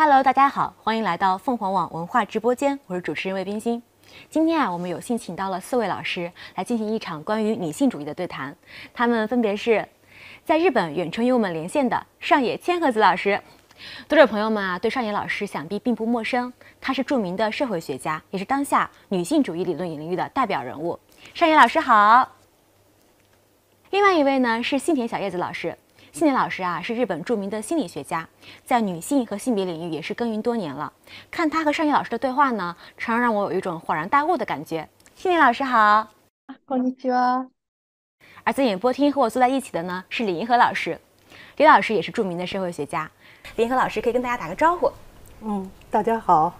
Hello，大家好，欢迎来到凤凰网文化直播间，我是主持人魏冰心。今天啊，我们有幸请到了四位老师来进行一场关于女性主义的对谈，他们分别是在日本远春与我们连线的上野千鹤子老师。读者朋友们啊，对上野老师想必并不陌生，她是著名的社会学家，也是当下女性主义理论领域的代表人物。上野老师好。另外一位呢是幸田小叶子老师。幸年老师啊，是日本著名的心理学家，在女性和性别领域也是耕耘多年了。看他和尚野老师的对话呢，常常让我有一种恍然大悟的感觉。幸年老师好，啊，こんにちは。而在演播厅和我坐在一起的呢，是李银河老师，李老师也是著名的社会学家。李银河老师可以跟大家打个招呼，嗯，大家好。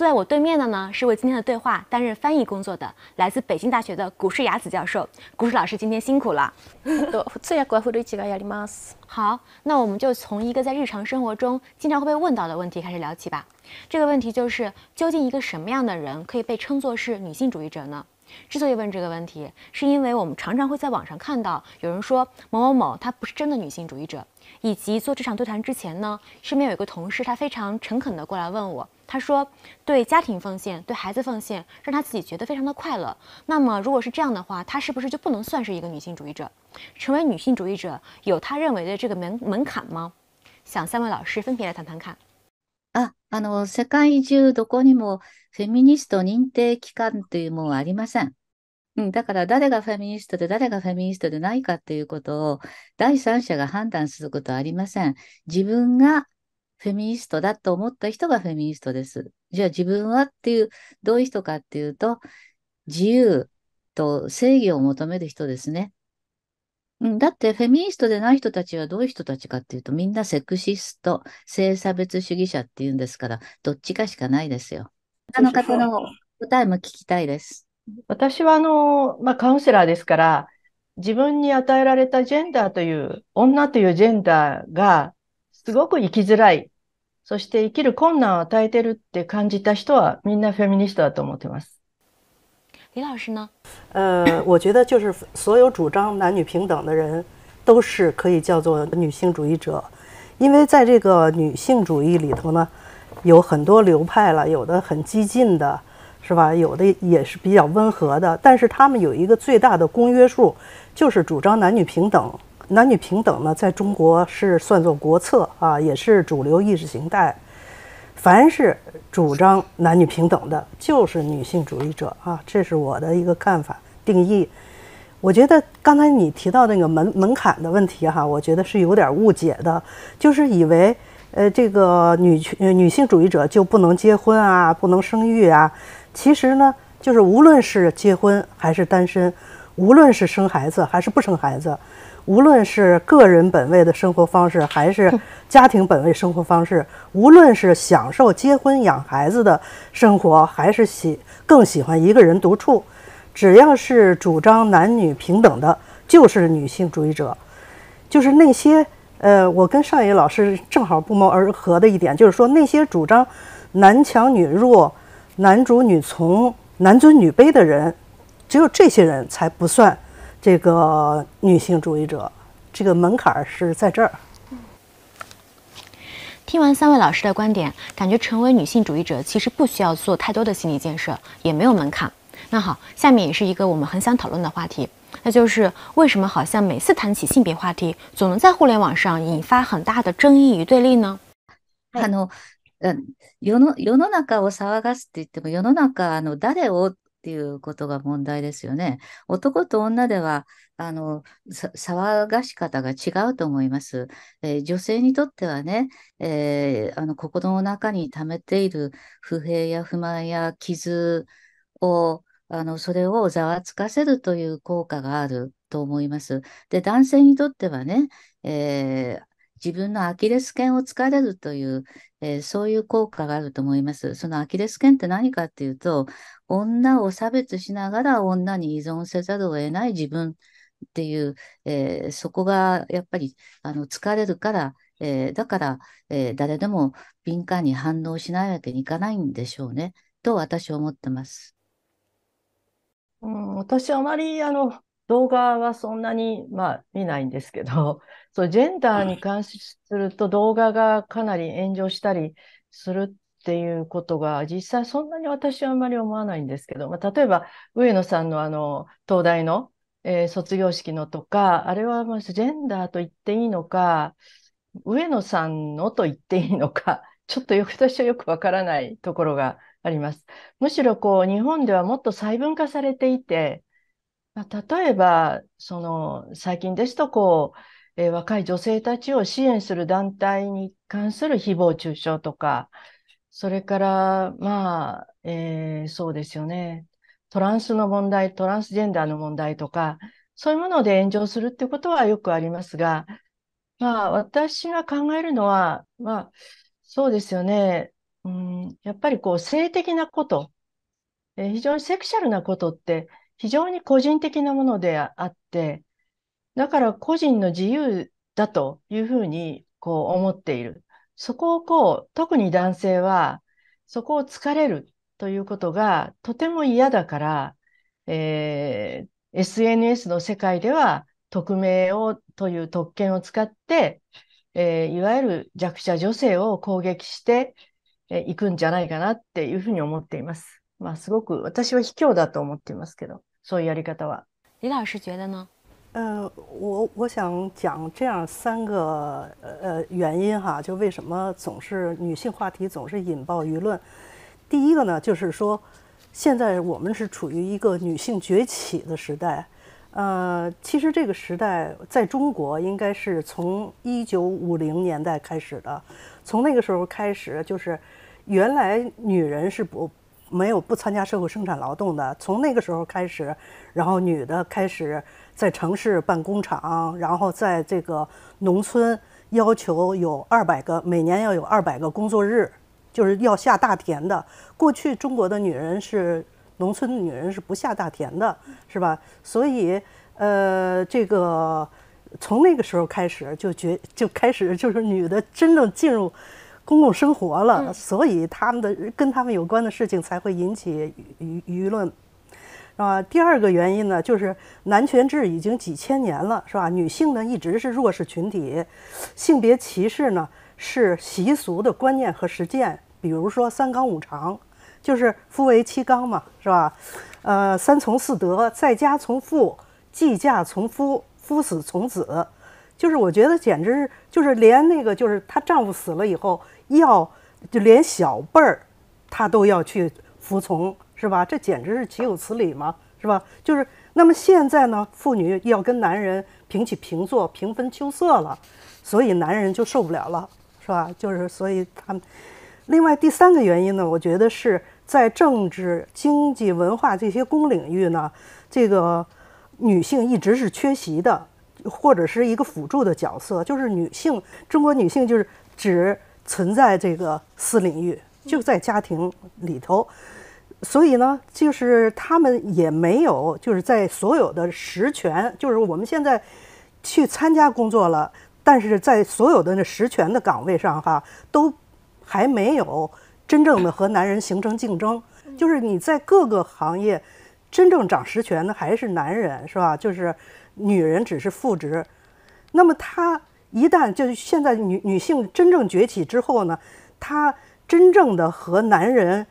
坐在我对面的呢，是为今天的对话担任翻译工作的，来自北京大学的古世雅子教授。古世老师今天辛苦了。好，那我们就从一个在日常生活中经常会被问到的问题开始聊起吧。这个问题就是：究竟一个什么样的人可以被称作是女性主义者呢？之所以问这个问题，是因为我们常常会在网上看到有人说某某某她不是真的女性主义者。以及做这场对谈之前呢，身边有一个同事，他非常诚恳地过来问我。他说：“对家庭奉献，对孩子奉献，让他自己觉得非常的快乐。那么，如果是这样的话，他是不是就不能算是一个女性主义者？成为女性主义者有他认为的这个门门槛吗？想三位老师分别来谈谈看。”あの世界中どこにもフェミニスト認定機関というもありません。うん、だから誰がフェミニストで誰がフェミニストでないかということを第三者が判断することありません。自分がフェミニストだと思った人がフェミニストです。じゃあ自分はっていう、どういう人かっていうと、自由と正義を求める人ですね。だってフェミニストでない人たちはどういう人たちかっていうと、みんなセクシスト、性差別主義者っていうんですから、どっちかしかないですよ。他の方の答えも聞きたいです。私はあの、まあ、カウンセラーですから、自分に与えられたジェンダーという、女というジェンダーがすごく生きづらいそして生きる困難を与えてるって感じた人はみんなフェミニストだと思ってます。李老师呢？呃，我觉得就是所有主张男女平等的人都是可以叫做女性主义者，因为在这个女性主义里头呢，有很多流派了，有的很激进的，是吧？有的也是比较温和的，但是他们有一个最大的公约数，就是主张男女平等。男女平等呢，在中国是算作国策啊，也是主流意识形态。凡是主张男女平等的，就是女性主义者啊，这是我的一个看法定义。我觉得刚才你提到那个门门槛的问题哈，我觉得是有点误解的，就是以为呃这个女女性主义者就不能结婚啊，不能生育啊。其实呢，就是无论是结婚还是单身，无论是生孩子还是不生孩子。无论是个人本位的生活方式，还是 家庭本位生活方式；无论是享受结婚养孩子的生活，还是喜更喜欢一个人独处，只要是主张男女平等的，就是女性主义者。就是那些呃，我跟尚野老师正好不谋而合的一点，就是说那些主张男强女弱、男主女从、男尊女卑的人，只有这些人才不算。这个女性主义者，这个门槛是在这儿。听完三位老师的观点，感觉成为女性主义者其实不需要做太多的心理建设，也没有门槛。那好，下面也是一个我们很想讨论的话题，那就是为什么好像每次谈起性别话题，总能在互联网上引发很大的争议与对立呢？あの、うん、世の世の中を騒がすといっても世の中あの誰をっていうことが問題ですよね。男と女ではあの騒がし方が違うと思います。えー、女性にとってはね、えー、あの心の中に溜めている不平や不満や傷をあのそれをざわつかせるという効果があると思います。で男性にとってはね、えー自分のアキレス腱を疲れるという、えー、そういう効果があると思います。そのアキレス腱って何かっていうと、女を差別しながら女に依存せざるを得ない自分っていう、えー、そこがやっぱりあの疲れるから、えー、だから、えー、誰でも敏感に反応しないわけにいかないんでしょうねと私は思ってます。うん、私あまりあの動画はそんなに、まあ、見ないんですけどそうジェンダーに関すると動画がかなり炎上したりするっていうことが、実際そんなに私はあまり思わないんですけど、まあ、例えば、上野さんのあの、東大の、えー、卒業式のとか、あれはまあジェンダーと言っていいのか、上野さんのと言っていいのか、ちょっと私はよくわからないところがあります。むしろこう、日本ではもっと細分化されていて、まあ、例えば、その、最近ですとこう、えー、若い女性たちを支援する団体に関する誹謗中傷とか、それから、まあ、えー、そうですよね。トランスの問題、トランスジェンダーの問題とか、そういうもので炎上するってことはよくありますが、まあ、私が考えるのは、まあ、そうですよね。うん、やっぱりこう、性的なこと、えー、非常にセクシャルなことって、非常に個人的なものであって、だから個人の自由だというふうにこう思っている。そこをこう、特に男性は、そこを疲れるということがとても嫌だから、えー、SNS の世界では匿名をという特権を使って、えー、いわゆる弱者女性を攻撃してい、えー、くんじゃないかなっていうふうに思っています。まあ、すごく私は卑怯だと思っていますけど、そういうやり方は。李老师觉得呢？呃，我我想讲这样三个呃原因哈，就为什么总是女性话题总是引爆舆论。第一个呢，就是说，现在我们是处于一个女性崛起的时代。呃，其实这个时代在中国应该是从一九五零年代开始的。从那个时候开始，就是原来女人是不没有不参加社会生产劳动的。从那个时候开始，然后女的开始。在城市办工厂，然后在这个农村要求有二百个，每年要有二百个工作日，就是要下大田的。过去中国的女人是农村女人是不下大田的，是吧？所以，呃，这个从那个时候开始就觉就开始就是女的真正进入公共生活了，所以他们的跟他们有关的事情才会引起舆舆论。啊，第二个原因呢，就是男权制已经几千年了，是吧？女性呢一直是弱势群体，性别歧视呢是习俗的观念和实践。比如说三纲五常，就是夫为妻纲嘛，是吧？呃，三从四德，在家从父，计嫁从夫，夫死从子，就是我觉得简直就是连那个就是她丈夫死了以后要就连小辈儿，她都要去服从。是吧？这简直是岂有此理嘛！是吧？就是那么现在呢，妇女要跟男人平起平坐、平分秋色了，所以男人就受不了了，是吧？就是所以他们。另外第三个原因呢，我觉得是在政治、经济、文化这些公领域呢，这个女性一直是缺席的，或者是一个辅助的角色，就是女性，中国女性就是只存在这个私领域，就在家庭里头。所以呢，就是他们也没有，就是在所有的实权，就是我们现在去参加工作了，但是在所有的那实权的岗位上，哈，都还没有真正的和男人形成竞争。就是你在各个行业真正掌实权的还是男人，是吧？就是女人只是副职。那么他一旦就是现在女女性真正崛起之后呢，她真正的和男人。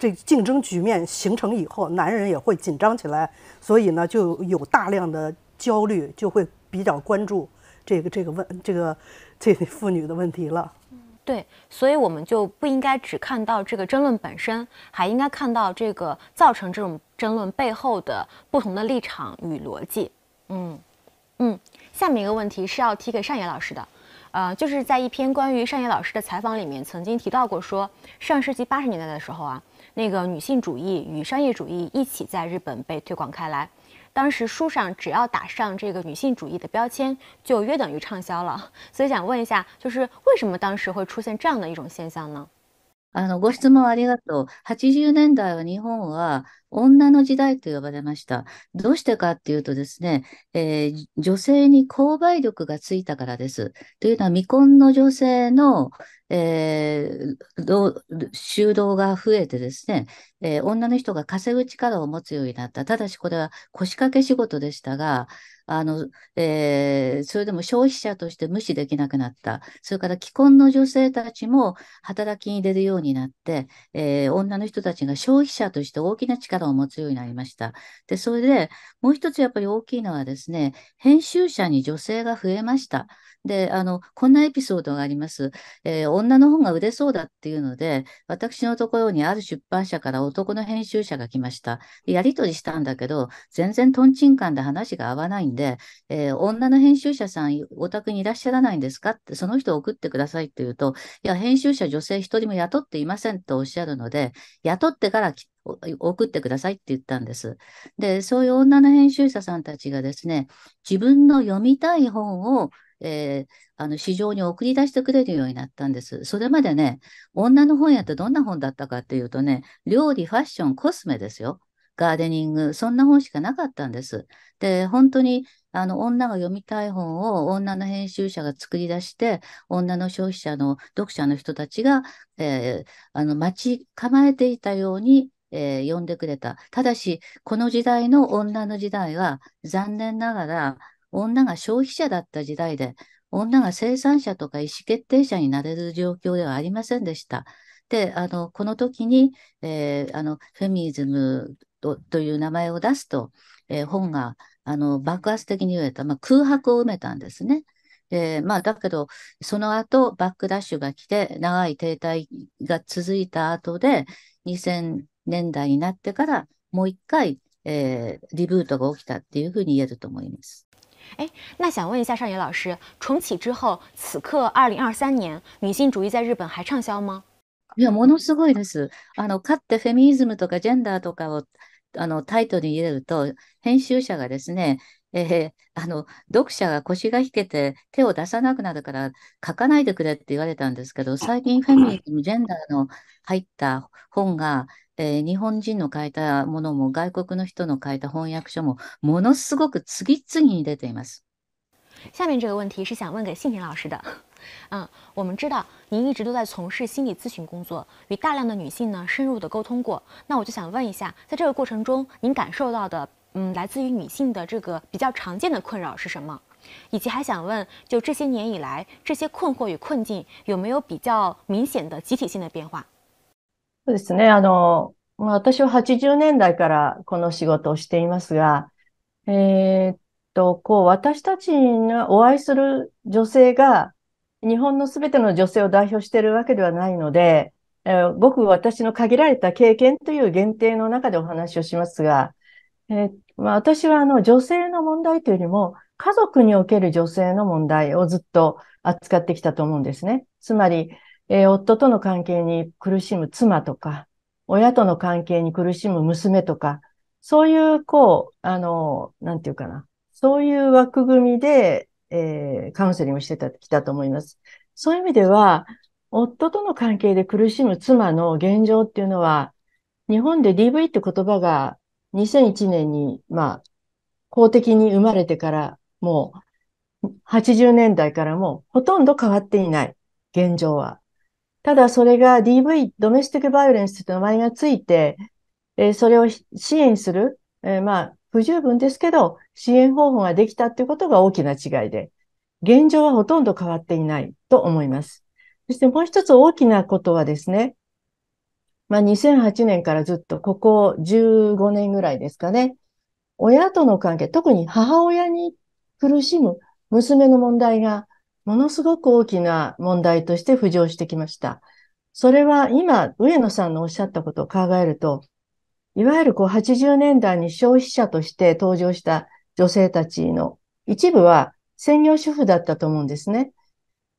这竞争局面形成以后，男人也会紧张起来，所以呢，就有大量的焦虑，就会比较关注这个这个问这个这个妇女的问题了。对，所以我们就不应该只看到这个争论本身，还应该看到这个造成这种争论背后的不同的立场与逻辑。嗯嗯，下面一个问题是要提给单野老师的，呃，就是在一篇关于单野老师的采访里面曾经提到过，说上世纪八十年代的时候啊。那个女性主义与商业主义一起在日本被推广开来，当时书上只要打上这个女性主义的标签，就约等于畅销了。所以想问一下，就是为什么当时会出现这样的一种现象呢？あの、ご質問ありがとう。80年代は日本は女の時代と呼ばれました。どうしてかっていうとですね、えー、女性に購買力がついたからです。というのは未婚の女性の、えー、が増えてですね、えー、女の人が稼ぐ力を持つようになった。ただしこれは腰掛け仕事でしたが、あの、えー、それでも消費者として無視できなくなった。それから既婚の女性たちも働きに出るようになって、えー、女の人たちが消費者として大きな力を持つようになりました。で、それでもう一つやっぱり大きいのはですね、編集者に女性が増えました。で、あの、こんなエピソードがあります。えー、女の本が売れそうだっていうので、私のところにある出版社から男の編集者が来ました。やり取りしたんだけど、全然とんちんかんで話が合わないんで、えー、女の編集者さん、お宅にいらっしゃらないんですかって、その人を送ってくださいって言うと、いや、編集者女性一人も雇っていませんとおっしゃるので、雇ってから送ってくださいって言ったんです。で、そういう女の編集者さんたちがですね、自分の読みたい本をえー、あの市場に送り出してくれるようになったんです。それまでね、女の本屋ってどんな本だったかっていうとね、料理、ファッション、コスメですよ。ガーデニング、そんな本しかなかったんです。で、本当にあの女が読みたい本を女の編集者が作り出して、女の消費者の読者の人たちが、えー、あの待ち構えていたように、えー、読んでくれた。ただし、この時代の女の時代は残念ながら、女が消費者だった時代で、女が生産者とか意思決定者になれる状況ではありませんでした。で、あの、この時に、えー、あの、フェミニズムとという名前を出すと、えー、本があの爆発的に言えた、まあ、空白を埋めたんですね。えー、まあ、だけど、その後、バックダッシュが来て、長い停滞が続いた後で、2000年代になってから、もう一回、えー、リブートが起きたっていうふうに言えると思います。哎，那想问一下上野老师，重启之后，此刻二零二三年，女性主义在日本还畅销吗？いや、もう少しいです。あの、かってフェミニズムとかジェンダーとかをあのタイトルに入れると、編集者がですね。えー、あの読者が腰が引けて手を出さなくなるから書かないでくれって言われたんですけど最近フェミニズムジェンダーの入った本が、えー、日本人の書いたものも外国の人の書いた翻訳書もものすごく次々に出ています。下面这个问题是想问给信宁老师的。嗯，我们知道您一直都在从事心理咨询工作，与大量的女性呢深入的沟通过。那我就想问一下，在这个过程中，您感受到的嗯，来自于女性的这个比较常见的困扰是什么？以及还想问，就这些年以来，这些困惑与困境有没有比较明显的集体性的变化？そうですね。あの、まあ、私は80年代からこの仕事をしていますが、えー、っと、こう、私たちがお会いする女性が、日本のすべての女性を代表しているわけではないので、えー、ごく私の限られた経験という限定の中でお話をしますが、えー、まあ、私はあの女性の問題というよりも、家族における女性の問題をずっと扱ってきたと思うんですね。つまり、えー、夫との関係に苦しむ妻とか、親との関係に苦しむ娘とか、そういう、こう、あの、なんていうかな。そういう枠組みで、えー、カウンセリングしてた、きたと思います。そういう意味では、夫との関係で苦しむ妻の現状っていうのは、日本で DV って言葉が2001年に、まあ、公的に生まれてから、もう、80年代からもほとんど変わっていない、現状は。ただ、それが DV、ドメスティックバイオレンスという名前がついて、えそれを支援する、えまあ、不十分ですけど、支援方法ができたということが大きな違いで、現状はほとんど変わっていないと思います。そしてもう一つ大きなことはですね、まあ、2008年からずっとここ15年ぐらいですかね、親との関係、特に母親に苦しむ娘の問題がものすごく大きな問題として浮上してきました。それは今、上野さんのおっしゃったことを考えると、いわゆるこう80年代に消費者として登場した女性たちの一部は専業主婦だったと思うんですね。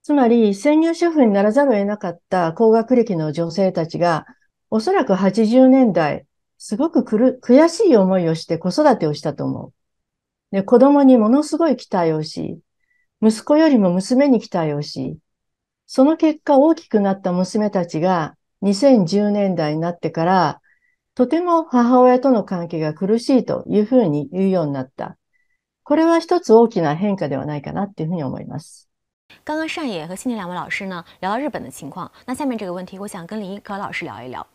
つまり、専業主婦にならざるを得なかった高学歴の女性たちが、おそらく80年代、すごくく悔しい思いをして子育てをしたと思う。で、子供にものすごい期待をし、息子よりも娘に期待をし、その結果大きくなった娘たちが2010年代になってから、とても母親との関係が苦しいというふうに言うようになった。これは一つ大きな変化ではないかなっていうふうに思います。刚刚善野和新田两位老师呢聊到日本的情况，那下面这个问题我想跟李一河老师聊一聊。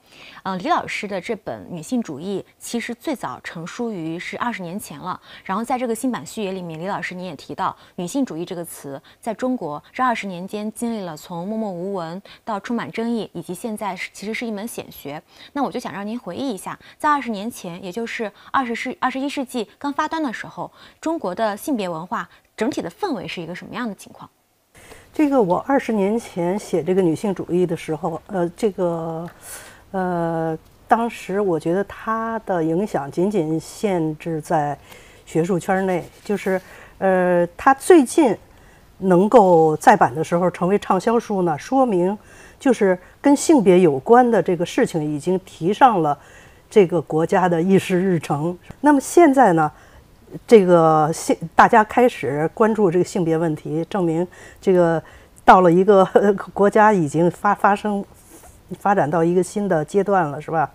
嗯，李老师的这本《女性主义》其实最早成书于是二十年前了。然后在这个新版序言里面，李老师您也提到，女性主义这个词在中国这二十年间经历了从默默无闻到充满争议，以及现在其实是一门显学。那我就想让您回忆一下，在二十年前，也就是二十世二十一世纪刚发端的时候，中国的性别文化整体的氛围是一个什么样的情况？这个我二十年前写这个女性主义的时候，呃，这个，呃，当时我觉得它的影响仅仅限制在学术圈内，就是，呃，它最近能够再版的时候成为畅销书呢，说明就是跟性别有关的这个事情已经提上了这个国家的议事日程。那么现在呢？这个性，大家开始关注这个性别问题，证明这个到了一个 国家已经发发生发展到一个新的阶段了，是吧？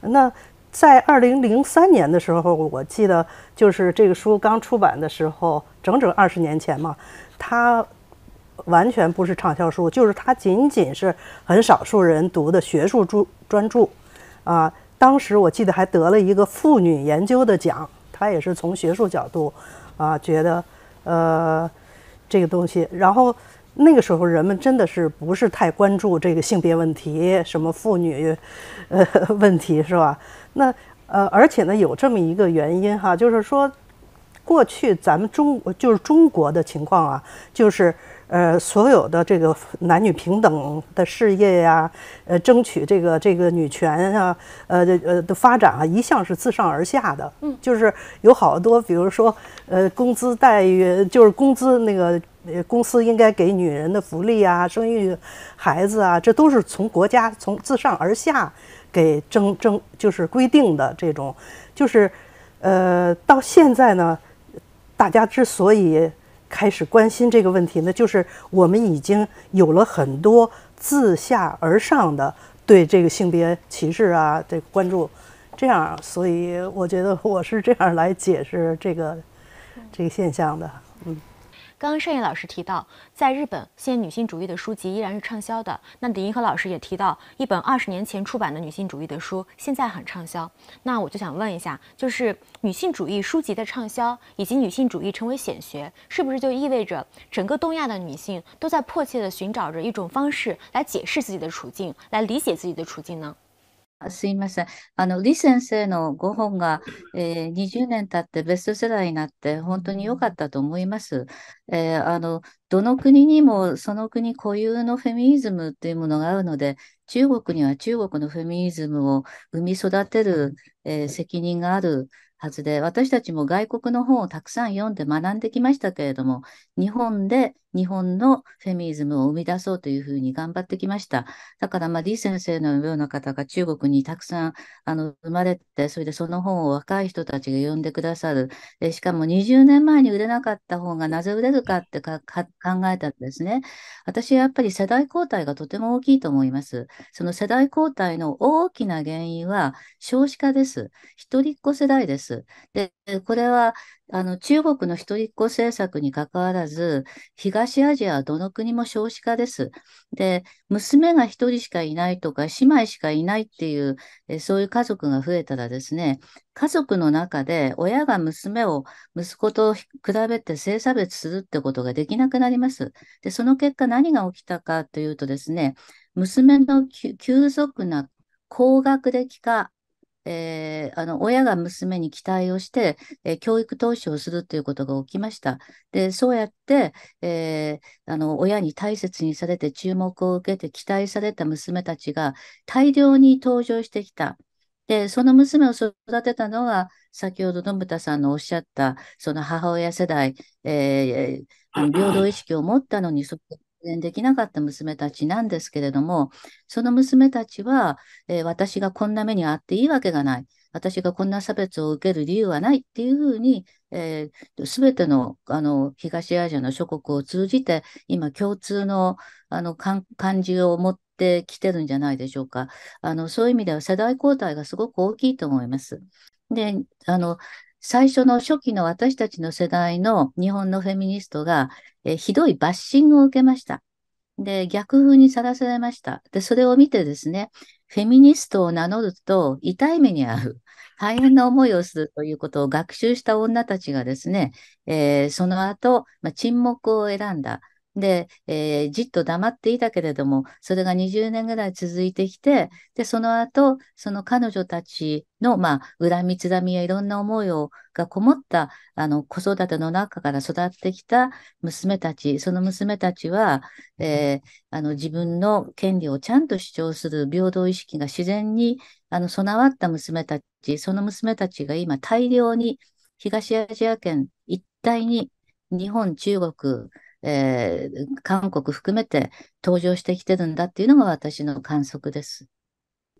那在二零零三年的时候，我记得就是这个书刚出版的时候，整整二十年前嘛，它完全不是畅销书，就是它仅仅是很少数人读的学术著专著啊。当时我记得还得了一个妇女研究的奖。他也是从学术角度，啊，觉得，呃，这个东西。然后那个时候人们真的是不是太关注这个性别问题，什么妇女，呃，问题是吧？那呃，而且呢，有这么一个原因哈，就是说，过去咱们中就是中国的情况啊，就是。呃，所有的这个男女平等的事业呀，呃，争取这个这个女权啊，呃，呃的发展啊，一向是自上而下的，嗯，就是有好多，比如说，呃，工资待遇，就是工资那个公司应该给女人的福利啊，生育孩子啊，这都是从国家从自上而下给征征，就是规定的这种，就是，呃，到现在呢，大家之所以。开始关心这个问题呢，就是我们已经有了很多自下而上的对这个性别歧视啊的关注，这样，所以我觉得我是这样来解释这个这个现象的。刚刚盛野老师提到，在日本，现在女性主义的书籍依然是畅销的。那李银河老师也提到，一本二十年前出版的女性主义的书，现在很畅销。那我就想问一下，就是女性主义书籍的畅销，以及女性主义成为显学，是不是就意味着整个东亚的女性都在迫切地寻找着一种方式来解释自己的处境，来理解自己的处境呢？すいません。あの、李先生のご本が、えー、20年経ってベストセラーになって本当に良かったと思います。えー、あの、どの国にもその国固有のフェミニズムというものがあるので、中国には中国のフェミニズムを生み育てる、えー、責任があるはずで、私たちも外国の本をたくさん読んで学んできましたけれども、日本で日本のフェミニズムを生み出そうというふうに頑張ってきました。だから、まあ、李先生のような方が中国にたくさんあの生まれて、それでその本を若い人たちが読んでくださる。でしかも20年前に売れなかった本がなぜ売れるかって考えたんですね。私はやっぱり世代交代がとても大きいと思います。その世代交代の大きな原因は少子化です。一人っ子世代です。で、これはあの中国の一人っ子政策にかかわらず、東アジアはどの国も少子化です。で、娘が一人しかいないとか、姉妹しかいないっていう、えそういう家族が増えたらですね、家族の中で親が娘を、息子と比べて性差別するってことができなくなります。で、その結果何が起きたかというとですね、娘の急速な高学歴化えー、あの親が娘に期待をして、えー、教育投資をするということが起きました。でそうやって、えー、あの親に大切にされて注目を受けて期待された娘たちが大量に登場してきた。で、その娘を育てたのは、先ほど信田さんのおっしゃった、その母親世代、えー、平等意識を持ったのに、そこ然できなかった娘たちなんですけれども、その娘たちは、えー、私がこんな目に遭っていいわけがない。私がこんな差別を受ける理由はないっていうふうに、えー、全てのあの東アジアの諸国を通じて今共通のあの感じを持ってきてるんじゃないでしょうかあのそういう意味では世代交代がすごく大きいと思います。であの最初の初期の私たちの世代の日本のフェミニストが、えひどいバッシングを受けました。で、逆風にさらされました。で、それを見てですね、フェミニストを名乗ると痛い目に遭う。大変な思いをするということを学習した女たちがですね、えー、その後、まあ、沈黙を選んだ。で、えー、じっと黙っていたけれども、それが20年ぐらい続いてきて、で、その後、その彼女たちの、まあ、恨みつらみやいろんな思いをがこもった、あの、子育ての中から育ってきた娘たち、その娘たちは、えー、あの、自分の権利をちゃんと主張する平等意識が自然に、あの、備わった娘たち、その娘たちが今大量に東アジア圏一帯に日本、中国、えー、韓国含めて登場してきてるんだっていうのが私の観測です。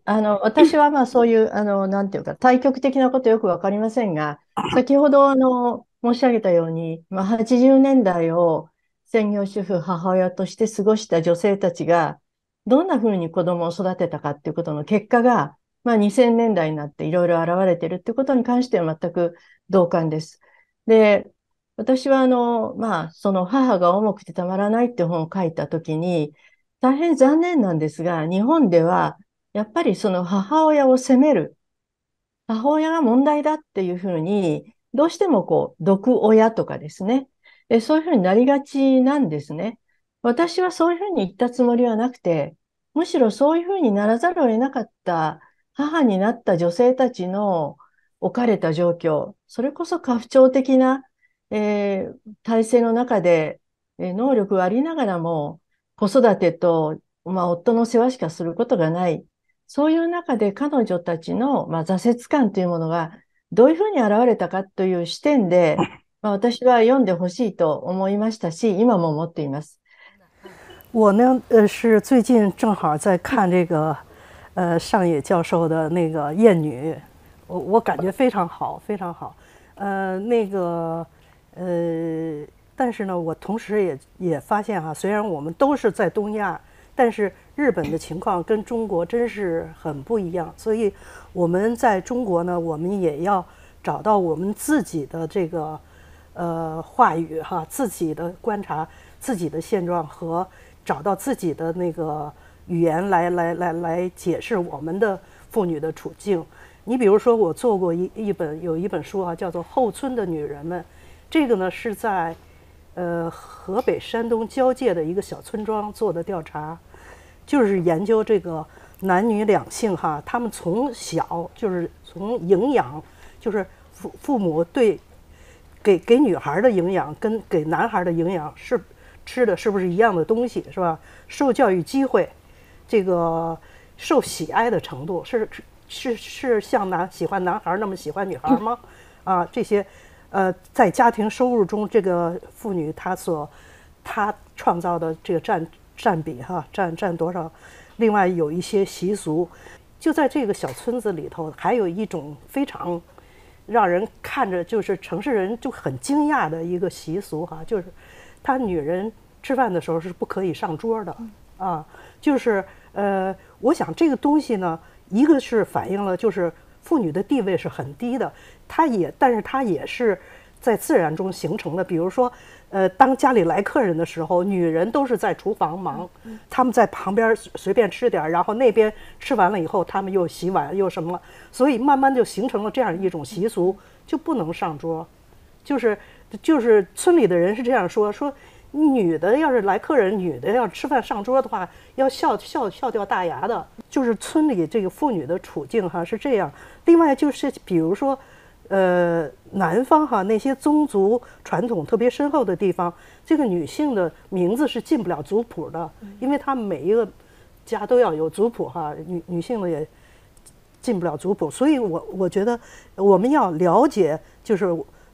あの私はまあそういう、あのなんていうか、対極的なことよく分かりませんが、先ほどあの申し上げたように、まあ、80年代を専業主婦、母親として過ごした女性たちが、どんなふうに子供を育てたかっていうことの結果が、まあ、2000年代になっていろいろ現れてるってことに関しては全く同感です。で、私はあの、まあ、その母が重くてたまらないって本を書いたときに、大変残念なんですが、日本では、やっぱりその母親を責める。母親が問題だっていうふうに、どうしてもこう、毒親とかですね。でそういうふうになりがちなんですね。私はそういうふうに言ったつもりはなくて、むしろそういうふうにならざるを得なかった母になった女性たちの置かれた状況、それこそ過不調的なえー、体制の中で、えー、能力はありながらも、子育てと、まあ、夫の世話しかすることがない。そういう中で彼女たちの、まあ、挫折感というものが、どういうふうに現れたかという視点で、まあ、私は読んでほしいと思いましたし、今も思っています。我呢，呃，是最近正好在看这个，呃，上野教授的那个《艳女》，我我感觉非常好，非常好。呃，那个呃，但是呢，我同时也也发现哈，虽然我们都是在东亚，但是日本的情况跟中国真是很不一样。所以，我们在中国呢，我们也要找到我们自己的这个，呃，话语哈，自己的观察，自己的现状和找到自己的那个语言来来来来解释我们的妇女的处境。你比如说，我做过一一本有一本书啊，叫做《后村的女人们》。这个呢是在，呃，河北山东交界的一个小村庄做的调查，就是研究这个男女两性哈，他们从小就是从营养，就是父父母对给给女孩的营养跟给男孩的营养是吃的是不是一样的东西是吧？受教育机会，这个受喜爱的程度是是是像男喜欢男孩那么喜欢女孩吗？啊，这些。呃，在家庭收入中，这个妇女她所她创造的这个占占比哈，占占多少？另外有一些习俗，就在这个小村子里头，还有一种非常让人看着就是城市人就很惊讶的一个习俗哈，就是她女人吃饭的时候是不可以上桌的啊，就是呃，我想这个东西呢，一个是反映了就是。妇女的地位是很低的，她也，但是她也是在自然中形成的。比如说，呃，当家里来客人的时候，女人都是在厨房忙，他们在旁边随便吃点，然后那边吃完了以后，他们又洗碗又什么了，所以慢慢就形成了这样一种习俗，就不能上桌，就是就是村里的人是这样说说。女的要是来客人，女的要吃饭上桌的话，要笑笑笑掉大牙的。就是村里这个妇女的处境哈是这样。另外就是比如说，呃，南方哈那些宗族传统特别深厚的地方，这个女性的名字是进不了族谱的，因为他们每一个家都要有族谱哈，女女性的也进不了族谱。所以我我觉得我们要了解就是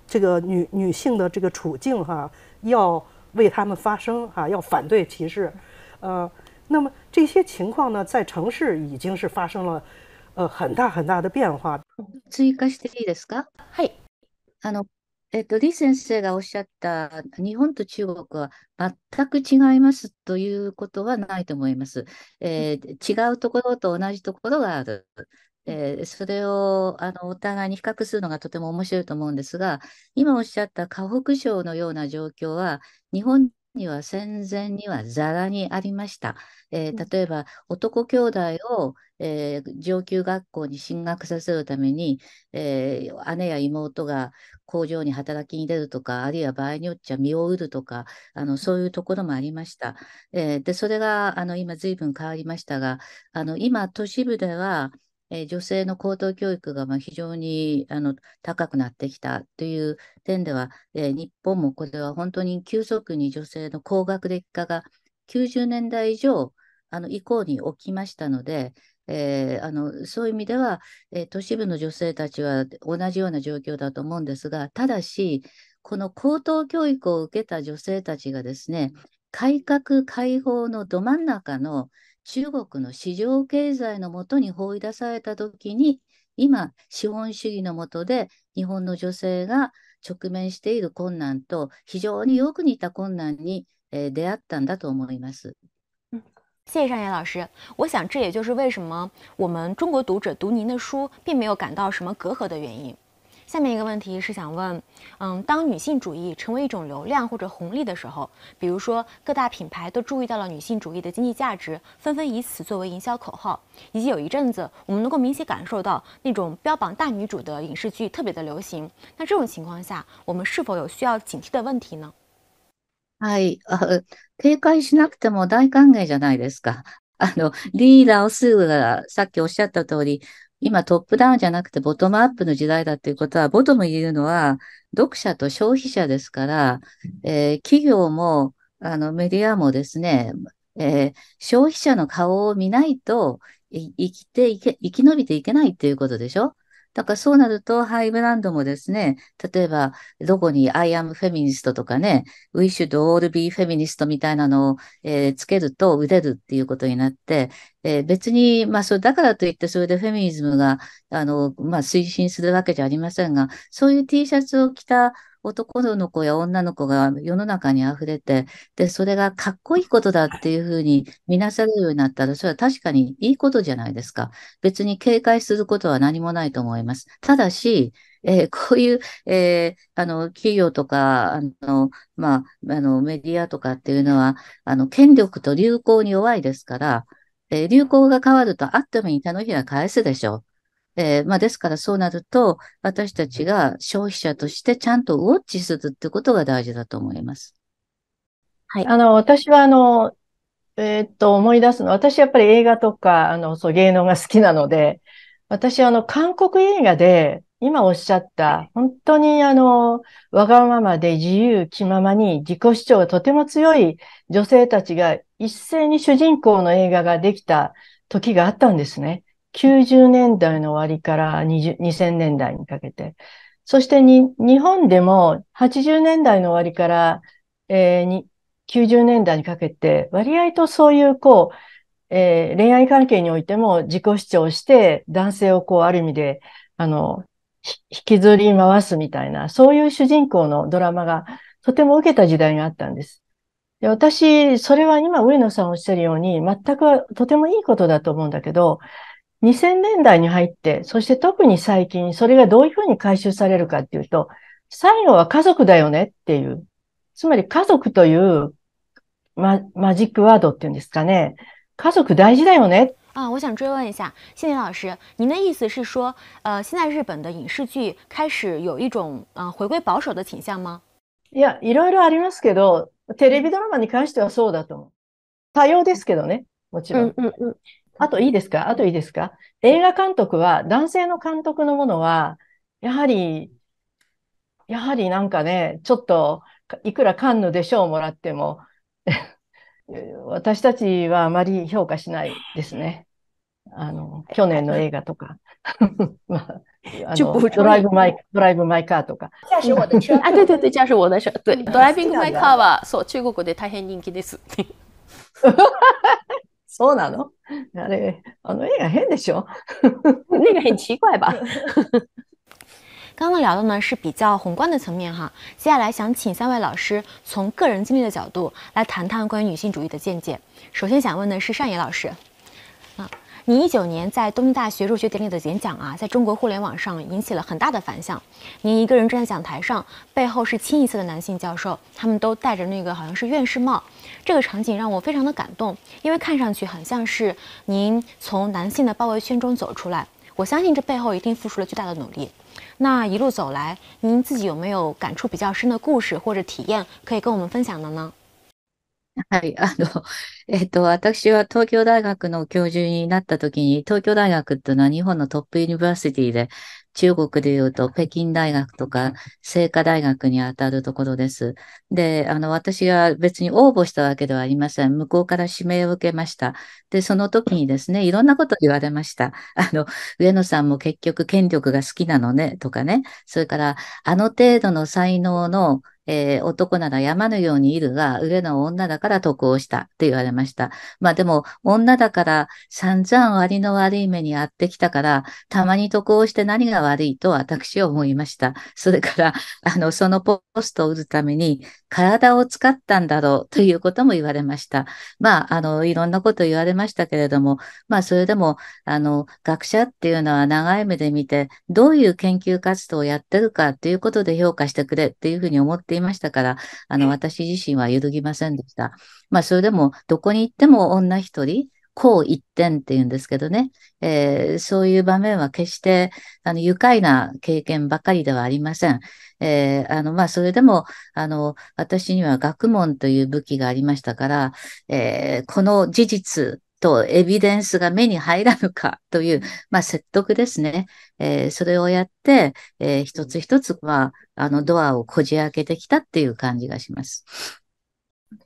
这个女女性的这个处境哈要。为他们发声，哈，要反对歧视，呃，那么这些情况呢，在城市已经是发生了，呃，很大很大的变化。追加していいですか？はい。あのえっと李先生がおっしゃった日本と中国は全く違いますということはないと思います。え違うところと同じところがある。えー、それをあのお互いに比較するのがとても面白いと思うんですが今おっしゃった河北省のような状況は日本には戦前にはざらにありました。えー、例えば男兄弟を、えー、上級学校に進学させるために、えー、姉や妹が工場に働きに出るとかあるいは場合によっちゃ身を売るとかあのそういうところもありました。えでそれがあの今随分変わりましたがあの今都市部ではえー、女性の高等教育がま非常にあの高くなってきたという点では、えー、日本もこれは本当に急速に女性の高学歴化が90年代以上あの以降に起きましたので、えー、あのそういう意味では、え都市部の女性たちは同じような状況だと思うんですがただしこの高等教育を受けた女性たちがですね改革開放のど真ん中の中国の市場経済のもとに放り出された時に今資本主義のもとで日本の女性が直面している困難と非常によく似た困難に、えー、出会ったんだと思います。谢谢尚岩老师，我想这也就是为什么我们中国读者读您的书并没有感到什么隔阂的原因。下面一个问题，是想问，嗯，当女性主义成为一种流量或者红利的时候，比如说各大品牌都注意到了女性主义的经济价值，纷纷以此作为营销口号，以及有一阵子我们能够明显感受到那种标榜大女主的影视剧特别的流行，那这种情况下，我们是否有需要警惕的问题呢？はい、あの、警戒しなくても大関係じゃないですか。あのリーダーをすぐがさっきおっしゃった通り。今トップダウンじゃなくてボトムアップの時代だっていうことは、ボトムいうのは読者と消費者ですから、えー、企業もあのメディアもですね、えー、消費者の顔を見ないと生きていけ、生き延びていけないっていうことでしょだからそうなると、ハイブランドもですね、例えば、どこに I am feminist とかね、We should all be feminist みたいなのを、えー、つけると売れるっていうことになって、えー、別に、まあ、そう、だからといって、それでフェミニズムが、あの、まあ、推進するわけじゃありませんが、そういう T シャツを着た男の子や女の子が世の中に溢れて、で、それがかっこいいことだっていうふうに見なされるようになったら、それは確かにいいことじゃないですか。別に警戒することは何もないと思います。ただし、えー、こういう、えー、あの、企業とか、あの、まあ、あの、メディアとかっていうのは、あの、権力と流行に弱いですから、えー、流行が変わるとあっという間に手のひら返すでしょう。えー、まあ、ですからそうなると、私たちが消費者としてちゃんとウォッチするってことが大事だと思います。はい。あの、私はあの、えー、っと、思い出すの、は、私やっぱり映画とか、あの、そう、芸能が好きなので、私あの、韓国映画で、今おっしゃった、本当にあの、わがままで自由気ままに自己主張がとても強い女性たちが一斉に主人公の映画ができた時があったんですね。90年代の終わりから2000年代にかけて、そして日本でも80年代の終わりから、えー、90年代にかけて、割合とそういう、こう、えー、恋愛関係においても自己主張して男性をこうある意味で、あの、引きずり回すみたいな、そういう主人公のドラマがとても受けた時代があったんです。で私、それは今上野さんおっしゃるように、全くとてもいいことだと思うんだけど、2000年代に入って、そして特に最近、それがどういうふうに回収されるかっていうと、最後は家族だよねっていう。つまり家族という、ま、マジックワードっていうんですかね。家族大事だよね啊，我想追问一下，谢林老师，您的意思是说，呃，现在日本的影视剧开始有一种呃回归保守的倾向吗？いや、いろいろありますけど、テレビドラマに関してはそうだと思う。多様ですけどね、もちろん。うんうんうん。あといいですかあといいですか映画監督は、男性の監督のものは、やはり、やはりなんかね、ちょっと、いくらカンヌで賞をもらっても 私たちはあまり評価しないですね。あの、去年の映画とか。まあイブマイ、drive my d とか。ドライビングマイカーはそう中国で大変人気です。そうなの？あれあの絵が変でしょ？那个很奇怪吧？刚刚聊的呢是比较宏观的层面哈，接下来想请三位老师从个人经历的角度来谈谈关于女性主义的见解。首先想问的是上野老师。您一九年在东京大学入学典礼的演讲啊，在中国互联网上引起了很大的反响。您一个人站在讲台上，背后是清一色的男性教授，他们都戴着那个好像是院士帽，这个场景让我非常的感动，因为看上去很像是您从男性的包围圈中走出来。我相信这背后一定付出了巨大的努力。那一路走来，您自己有没有感触比较深的故事或者体验可以跟我们分享的呢？はい、あの、えっと、私は東京大学の教授になった時に、東京大学っていうのは日本のトップユニバーシティで、中国でいうと北京大学とか、清華大学にあたるところです。で、あの、私が別に応募したわけではありません。向こうから指名を受けました。で、その時にですね、いろんなこと言われました。あの、上野さんも結局権力が好きなのね、とかね。それから、あの程度の才能の、えー、男なら山のようにいるが、上の女だから得をしたって言われました。まあでも、女だから散々割の悪い目に遭ってきたから、たまに得をして何が悪いと私は思いました。それから、あの、そのポストを打つために、体を使ったんだろうということも言われました。まあ、あの、いろんなこと言われましたけれども、まあ、それでも、あの、学者っていうのは長い目で見て、どういう研究活動をやってるかっていうことで評価してくれっていうふうに思ってていましたから、あの、私自身は揺るぎませんでした。まあ、それでも、どこに行っても女一人、こう一点っていうんですけどね、えー、そういう場面は決してあの愉快な経験ばかりではありません。えー、あのまあ、それでもあの私には学問という武器がありましたから、えー、この事実とエビデンスが目に入らぬかという、まあ、説得ですね。えー、それをやって、えー、一つ一つは、あの、ドアをこじ開けてきたっていう感じがします。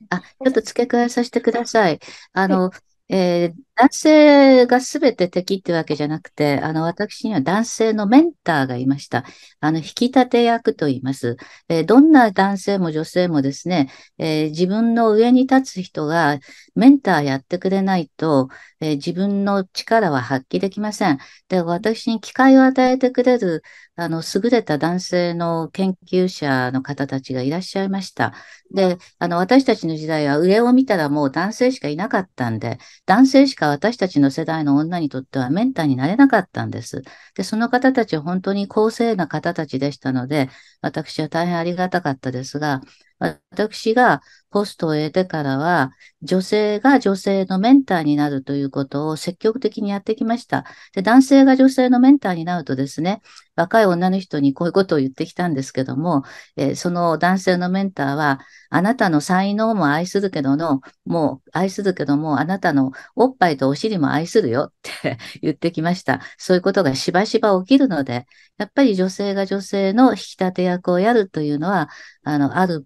あ、ちょっと付け加えさせてください。あの、えー、男性が全て敵ってわけじゃなくて、あの、私には男性のメンターがいました。あの、引き立て役と言います。えー、どんな男性も女性もですね、えー、自分の上に立つ人がメンターやってくれないと、えー、自分の力は発揮できません。で、私に機会を与えてくれる、あの、優れた男性の研究者の方たちがいらっしゃいました。で、あの、私たちの時代は上を見たらもう男性しかいなかったんで、男性しかた私たちの世代の女にとってはメンターになれなかったんです。で、その方たち本当に公正な方たちでしたので、私は大変ありがたかったですが、私がポストを得てからは、女性が女性のメンターになるということを積極的にやってきました。で、男性が女性のメンターになるとですね、若い女の人にこういうことを言ってきたんですけども、えー、その男性のメンターは、あなたの才能も愛するけどの、もう愛するけども、あなたのおっぱいとお尻も愛するよって 言ってきました。そういうことがしばしば起きるので、やっぱり女性が女性の引き立て役をやるというのは、あの、ある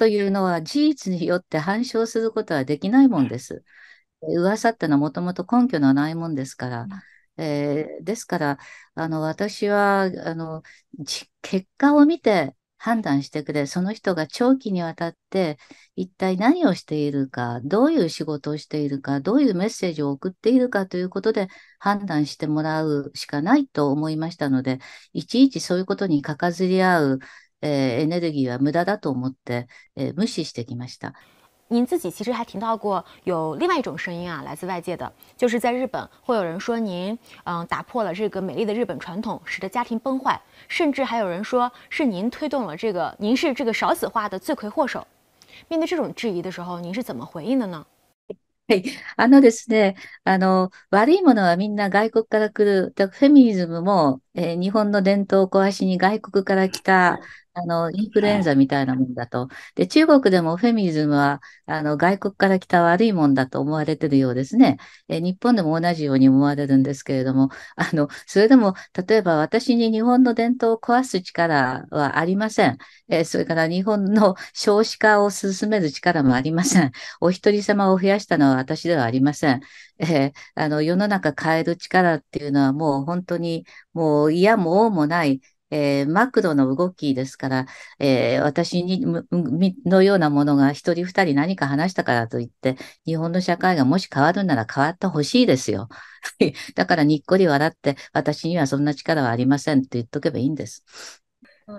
というのは事実によって反証することはできないもんです。噂ってのはもともと根拠のないもんですから。えー、ですから、あの、私は、あの、結果を見て判断してくれ。その人が長期にわたって一体何をしているか、どういう仕事をしているか、どういうメッセージを送っているかということで判断してもらうしかないと思いましたので、いちいちそういうことにかかずり合うえー、エネルギーは無駄だと思って、えー、無視してきました。您自己其实还提到过有另外一种声音啊，来自外界的，就是在日本会有人说您，嗯，打破了这个美丽的日本传统，使得家庭崩坏，甚至还有人说是您推动了这个，您是这个少子化的罪魁祸首。面对这种质疑的时候，您是怎么回应的呢？はい。あのですね、あの、悪いものはみんな外国から来る。フェミニズムも、えー、日本の伝統を壊しに外国から来たあの、インフルエンザみたいなもんだと。で、中国でもフェミニズムは、あの、外国から来た悪いもんだと思われてるようですね。え、日本でも同じように思われるんですけれども、あの、それでも、例えば私に日本の伝統を壊す力はありません。え、それから日本の少子化を進める力もありません。お一人様を増やしたのは私ではありません。えー、あの世の中変える力っていうのはもう本当にもう嫌も応もないえー、マクロの動きですから、えー、私にのようなものが一人二人何か話したからといって、日本の社会がもし変わるなら変わってほしいですよ。だからにっこり笑って、私にはそんな力はありませんって言っとけばいいんです。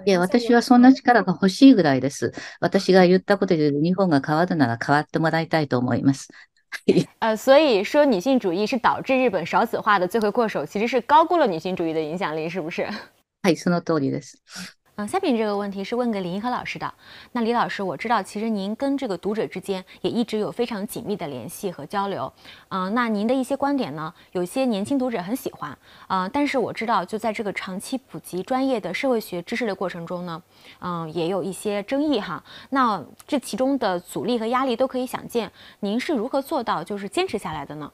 いや、私はそんな力が欲しいぐらいです。私が言ったことで日本が変わるなら変わってもらいたいと思います。呃，所以说女性主义是导致日本少子化的罪魁祸首，其实是高估了女性主义的影响力，是不是？嗯，下面这个问题是问给李银河老师的。那李老师，我知道其实您跟这个读者之间也一直有非常紧密的联系和交流。嗯，那您的一些观点呢，有些年轻读者很喜欢。嗯，但是我知道就在这个长期普及专业的社会学知识的过程中呢，嗯，也有一些争议哈。那这其中的阻力和压力都可以想见。您是如何做到就是坚持下来的呢？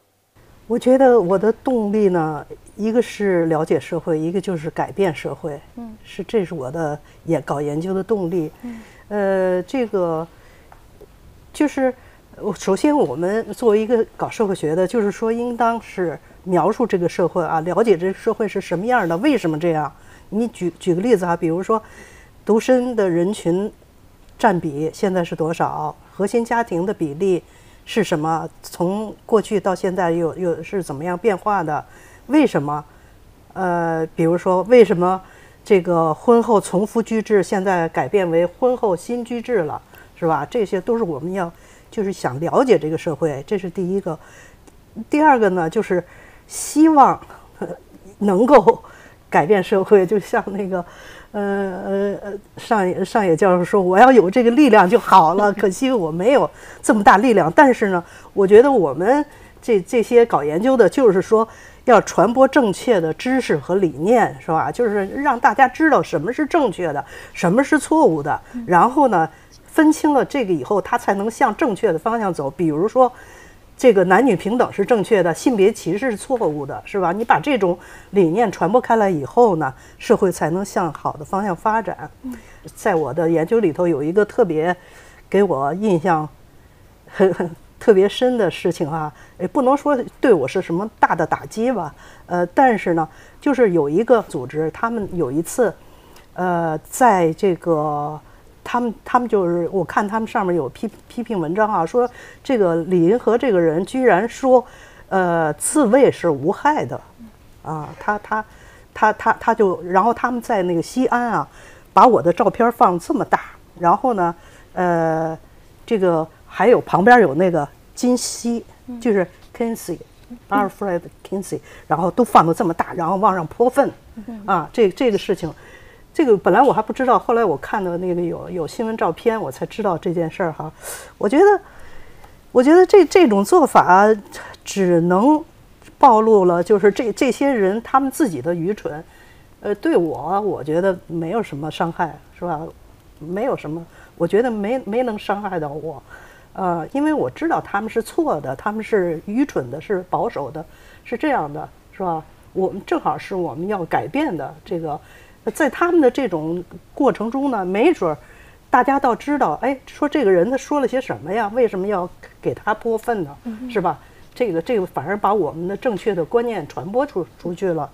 我觉得我的动力呢，一个是了解社会，一个就是改变社会。嗯，是，这是我的研搞研究的动力。嗯，呃，这个就是，首先我们作为一个搞社会学的，就是说应当是描述这个社会啊，了解这个社会是什么样的，为什么这样？你举举个例子啊，比如说，独身的人群占比现在是多少？核心家庭的比例？是什么？从过去到现在又又是怎么样变化的？为什么？呃，比如说，为什么这个婚后从夫居制现在改变为婚后新居制了，是吧？这些都是我们要就是想了解这个社会，这是第一个。第二个呢，就是希望 能够 改变社会，就像那个。呃呃呃，上野上野教授说：“我要有这个力量就好了，可惜我没有这么大力量。但是呢，我觉得我们这这些搞研究的，就是说要传播正确的知识和理念，是吧？就是让大家知道什么是正确的，什么是错误的，然后呢，分清了这个以后，他才能向正确的方向走。比如说。”这个男女平等是正确的，性别歧视是错误的，是吧？你把这种理念传播开来以后呢，社会才能向好的方向发展。在我的研究里头有一个特别给我印象很特别深的事情啊，也不能说对我是什么大的打击吧，呃，但是呢，就是有一个组织，他们有一次，呃，在这个。他们他们就是我看他们上面有批批评文章啊，说这个李银河这个人居然说，呃，自慰是无害的，啊，他他他他他就然后他们在那个西安啊，把我的照片放这么大，然后呢，呃，这个还有旁边有那个金熙，就是 Kinsy，Barfred Kinsy，然后都放的这么大，然后往上泼粪，啊，这这个事情。这个本来我还不知道，后来我看到那个有有新闻照片，我才知道这件事儿哈。我觉得，我觉得这这种做法只能暴露了，就是这这些人他们自己的愚蠢。呃，对我，我觉得没有什么伤害，是吧？没有什么，我觉得没没能伤害到我，呃，因为我知道他们是错的，他们是愚蠢的，是保守的，是这样的，是吧？我们正好是我们要改变的这个。在他们的这种过程中呢，没准儿大家倒知道，哎，说这个人他说了些什么呀？为什么要给他泼粪呢？是吧？这个这个反而把我们的正确的观念传播出出去了。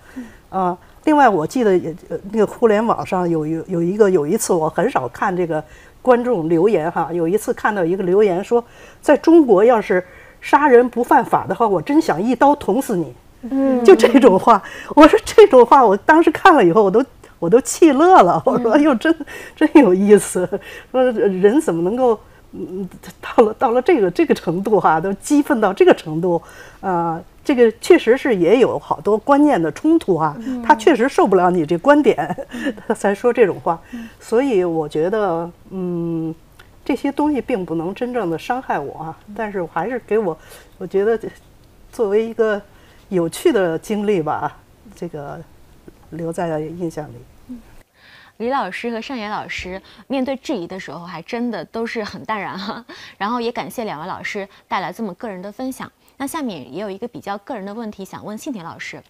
啊，另外我记得也、那个互联网上有有有一个有一次我很少看这个观众留言哈，有一次看到一个留言说，在中国要是杀人不犯法的话，我真想一刀捅死你。嗯，就这种话，我说这种话，我当时看了以后，我都。我都气乐了，我说：“哟，真真有意思！说人怎么能够嗯到了到了这个这个程度哈，都激愤到这个程度啊？这个确实是也有好多观念的冲突啊。他确实受不了你这观点，才说这种话。所以我觉得，嗯，这些东西并不能真正的伤害我，但是我还是给我我觉得作为一个有趣的经历吧，这个留在印象里。”李老师和尚野老师面对质疑的时候，还真的都是很淡然哈。然后也感谢两位老师带来这么个人的分享。那下面也有一个比较个人的问题想问幸田老师，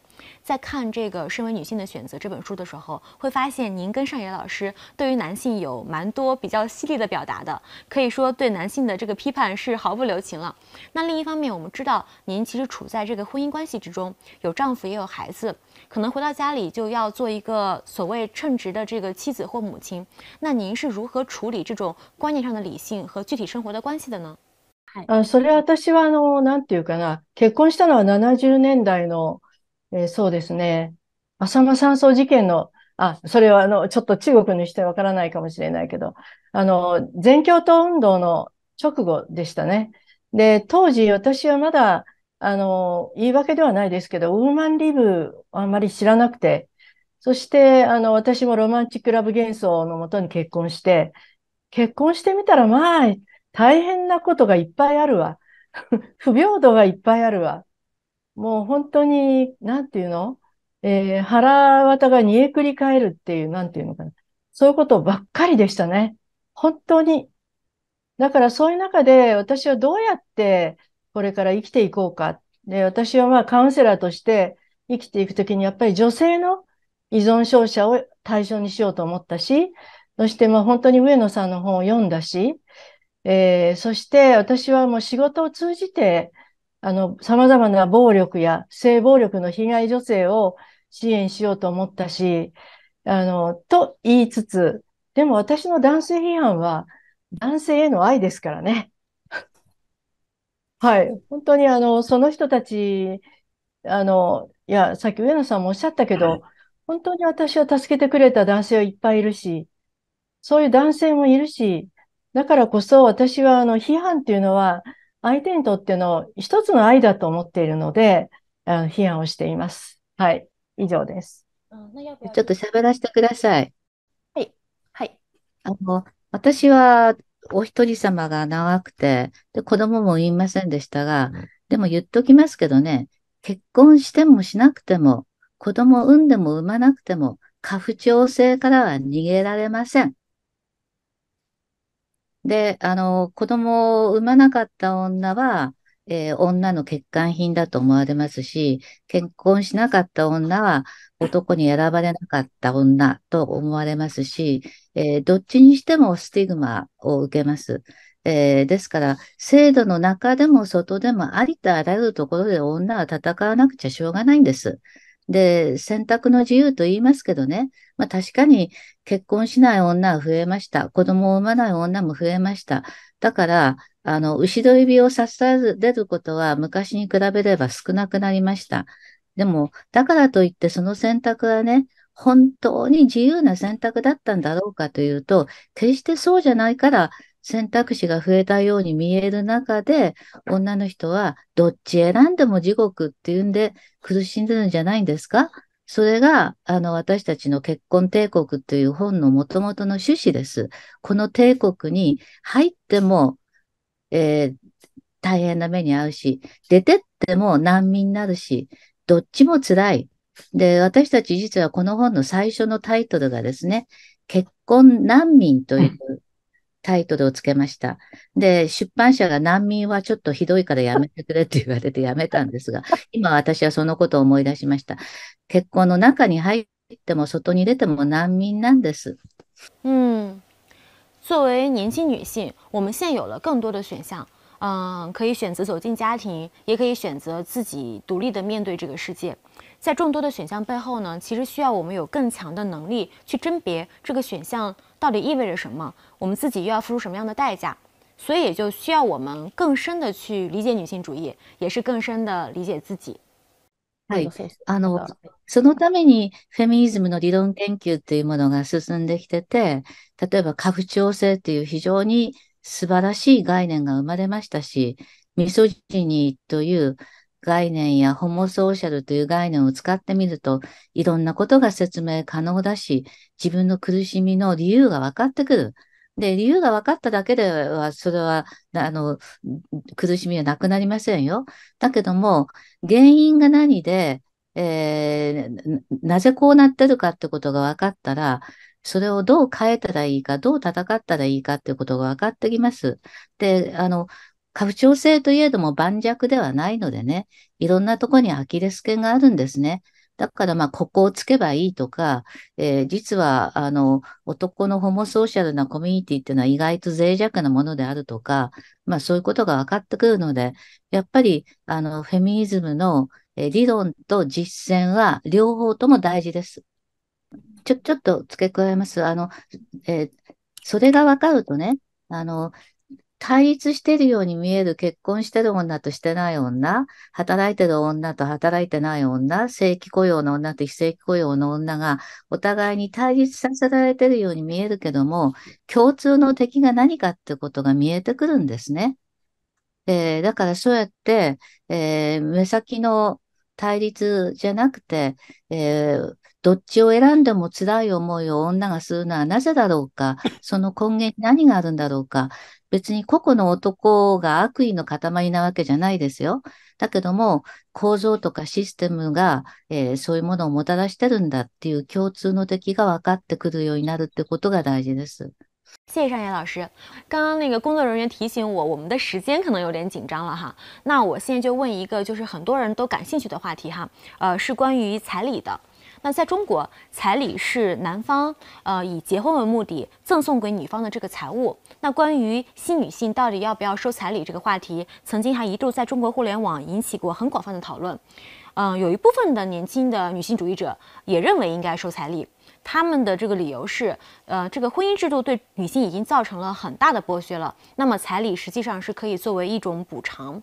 在看这个《身为女性的选择》这本书的时候，会发现您跟尚野老师对于男性有蛮多比较犀利的表达的，可以说对男性的这个批判是毫不留情了。那另一方面，我们知道您其实处在这个婚姻关系之中，有丈夫也有孩子。可能回到家里就要做一个所谓称职的这个妻子或母亲，那您是如何处理这种观念上的理性和具体生活的关系的呢？啊，それは私はあのなんていうかな、結婚したのは70年代の、え、そうですね、朝馬惨遭事件の、あ、それはあのちょっと中国の人わからないかもしれないけど、あの全教頭運動の直後でしたね。で、当時私はまだあの、言い訳ではないですけど、ウーマンリブあんまり知らなくて、そして、あの、私もロマンチックラブ幻想のもとに結婚して、結婚してみたら、まあ、大変なことがいっぱいあるわ。不平等がいっぱいあるわ。もう本当に、なんていうのえー、腹渡が煮えくり返るっていう、なんていうのかな。そういうことばっかりでしたね。本当に。だからそういう中で私はどうやってこれから生きていこうか。で、私はまあカウンセラーとして生きていくときにやっぱり女性の依存症者を対象にしようと思ったし、そしてまあ本当に上野さんの本を読んだし、えー、そして私はもう仕事を通じて、あの、様々な暴力や性暴力の被害女性を支援しようと思ったし、あの、と言いつつ、でも私の男性批判は男性への愛ですからね。はい。本当にあの、その人たち、あの、いや、さっき上野さんもおっしゃったけど、はい、本当に私を助けてくれた男性はいっぱいいるし、そういう男性もいるし、だからこそ私はあの、批判っていうのは、相手にとっての一つの愛だと思っているので、あの批判をしています。はい。以上です。ちょっと喋らせてください。はい。はい。あの、私はお一人様が長くて、で、子供も言いませんでしたが、でも言っときますけどね、結婚してもしなくても、子供産んでも産まなくても、家父長制からは逃げられません。で、あの、子供を産まなかった女は、えー、女の欠陥品だと思われますし、結婚しなかった女は男に選ばれなかった女と思われますし、えー、どっちにしてもスティグマを受けます。えー、ですから、制度の中でも外でもありとあらゆるところで女は戦わなくちゃしょうがないんです。で、選択の自由と言いますけどね、まあ、確かに結婚しない女は増えました。子供を産まない女も増えました。だから、あの、牛ろ指をささ出ることは昔に比べれば少なくなりました。でも、だからといってその選択はね、本当に自由な選択だったんだろうかというと、決してそうじゃないから選択肢が増えたように見える中で、女の人はどっち選んでも地獄っていうんで苦しんでるんじゃないんですかそれが、あの、私たちの結婚帝国という本の元々の趣旨です。この帝国に入ってもえー、大変な目に遭うし、出てっても難民になるし、どっちも辛い。で、私たち実はこの本の最初のタイトルがですね、結婚難民というタイトルをつけました。で、出版社が難民はちょっとひどいからやめてくれって言われてやめたんですが、今私はそのことを思い出しました。結婚の中に入っても外に出ても難民なんです。うん。作为年轻女性，我们现有了更多的选项，嗯，可以选择走进家庭，也可以选择自己独立的面对这个世界。在众多的选项背后呢，其实需要我们有更强的能力去甄别这个选项到底意味着什么，我们自己又要付出什么样的代价。所以，也就需要我们更深的去理解女性主义，也是更深的理解自己。はい。あの、そのためにフェミニズムの理論研究っていうものが進んできてて、例えば家父長制っていう非常に素晴らしい概念が生まれましたし、ミソジニーという概念やホモソーシャルという概念を使ってみると、いろんなことが説明可能だし、自分の苦しみの理由が分かってくる。で、理由が分かっただけでは、それは、あの、苦しみはなくなりませんよ。だけども、原因が何で、えー、なぜこうなってるかってことが分かったら、それをどう変えたらいいか、どう戦ったらいいかっていうことが分かってきます。で、あの、過不調性といえども盤石ではないのでね、いろんなとこにアキレス腱があるんですね。だからまあ、ここをつけばいいとか、えー、実は、あの、男のホモソーシャルなコミュニティっていうのは意外と脆弱なものであるとか、まあ、そういうことが分かってくるので、やっぱり、あの、フェミニズムの理論と実践は両方とも大事です。ちょ、ちょっと付け加えます。あの、えー、それが分かるとね、あの、対立してるように見える結婚してる女としてない女、働いてる女と働いてない女、正規雇用の女と非正規雇用の女がお互いに対立させられてるように見えるけども、共通の敵が何かってことが見えてくるんですね。えー、だからそうやって、えー、目先の対立じゃなくて、えー、どっちを選んでも辛い思いを女がするのはなぜだろうか、その根源に何があるんだろうか、別に個々の男が悪意の塊なわけじゃないですよ。だけども、構造とかシステムが、えー、そういうものをもたらしてるんだっていう共通の敵が分かってくるようになるってことが大事です。谢谢尚岩老师。刚刚那个工作人员提醒我，我们的时间可能有点紧张了哈。那我现在就问一个，就是很多人都感兴趣的话题哈，呃，是关于彩礼的。那在中国，彩礼是男方呃以结婚为目的赠送给女方的这个财物。那关于新女性到底要不要收彩礼这个话题，曾经还一度在中国互联网引起过很广泛的讨论。嗯，有一部分的年轻的女性主义者也认为应该收彩礼。他们的这个理由是，呃，这个婚姻制度对女性已经造成了很大的剥削了。那么彩礼实际上是可以作为一种补偿。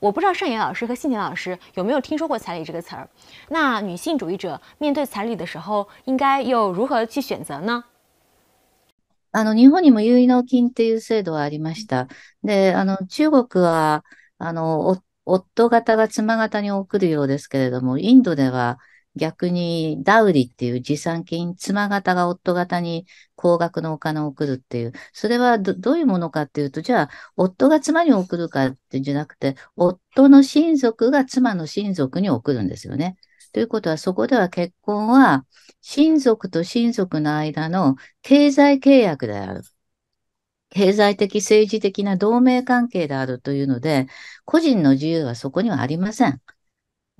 我不知道盛野老师和信田老师有没有听说过彩礼这个词儿。那女性主义者面对彩礼的时候，应该又如何去选择呢？あの日本にも結納金という制度はありました。で、あの中国はあの夫方が妻方に送るようですけれども、インドでは。逆にダウリっていう持参金、妻方が夫方に高額のお金を送るっていう、それはどういうものかっていうと、じゃあ、夫が妻に送るかっていうんじゃなくて、夫の親族が妻の親族に送るんですよね。ということは、そこでは結婚は親族と親族の間の経済契約である。経済的、政治的な同盟関係であるというので、個人の自由はそこにはありません。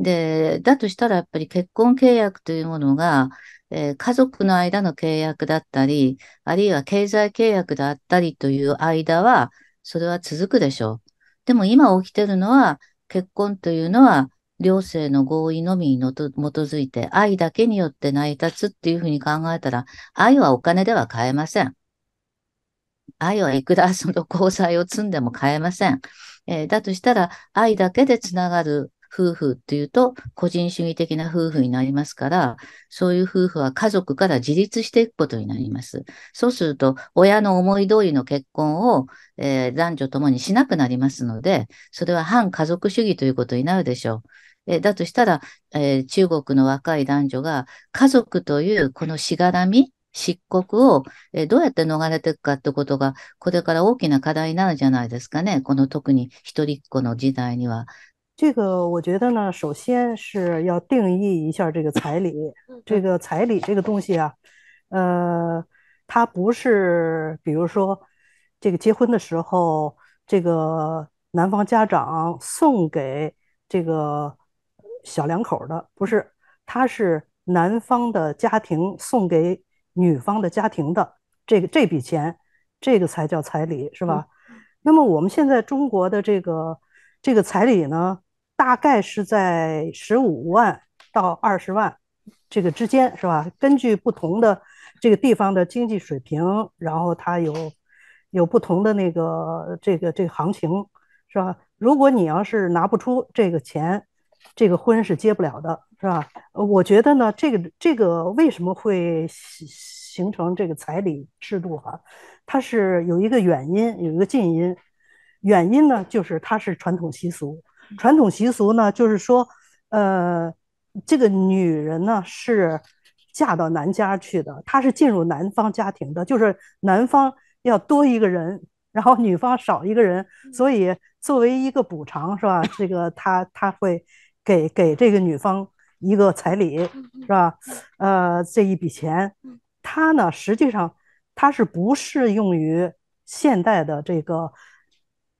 で、だとしたらやっぱり結婚契約というものが、えー、家族の間の契約だったり、あるいは経済契約だったりという間は、それは続くでしょう。でも今起きてるのは、結婚というのは、両性の合意のみにのと基づいて、愛だけによって成り立つっていうふうに考えたら、愛はお金では買えません。愛はいくらその 交際を積んでも買えません。えー、だとしたら、愛だけでつながる夫婦っていうと、個人主義的な夫婦になりますから、そういう夫婦は家族から自立していくことになります。そうすると、親の思い通りの結婚を、えー、男女ともにしなくなりますので、それは反家族主義ということになるでしょう。えだとしたら、えー、中国の若い男女が家族というこのしがらみ、漆黒をどうやって逃れていくかってことが、これから大きな課題になるじゃないですかね。この特に一人っ子の時代には。这个我觉得呢，首先是要定义一下这个彩礼。这个彩礼这个东西啊，呃，它不是比如说这个结婚的时候，这个男方家长送给这个小两口的，不是，它是男方的家庭送给女方的家庭的这个这笔钱，这个才叫彩礼，是吧？那么我们现在中国的这个这个彩礼呢？大概是在十五万到二十万这个之间，是吧？根据不同的这个地方的经济水平，然后它有有不同的那个这个这个行情，是吧？如果你要是拿不出这个钱，这个婚是结不了的，是吧？我觉得呢，这个这个为什么会形成这个彩礼制度啊？它是有一个远因，有一个近因。远因呢，就是它是传统习俗。传统习俗呢，就是说，呃，这个女人呢是嫁到男家去的，她是进入男方家庭的，就是男方要多一个人，然后女方少一个人，所以作为一个补偿，是吧？这个他他会给给这个女方一个彩礼，是吧？呃，这一笔钱，他呢实际上他是不适用于现代的这个。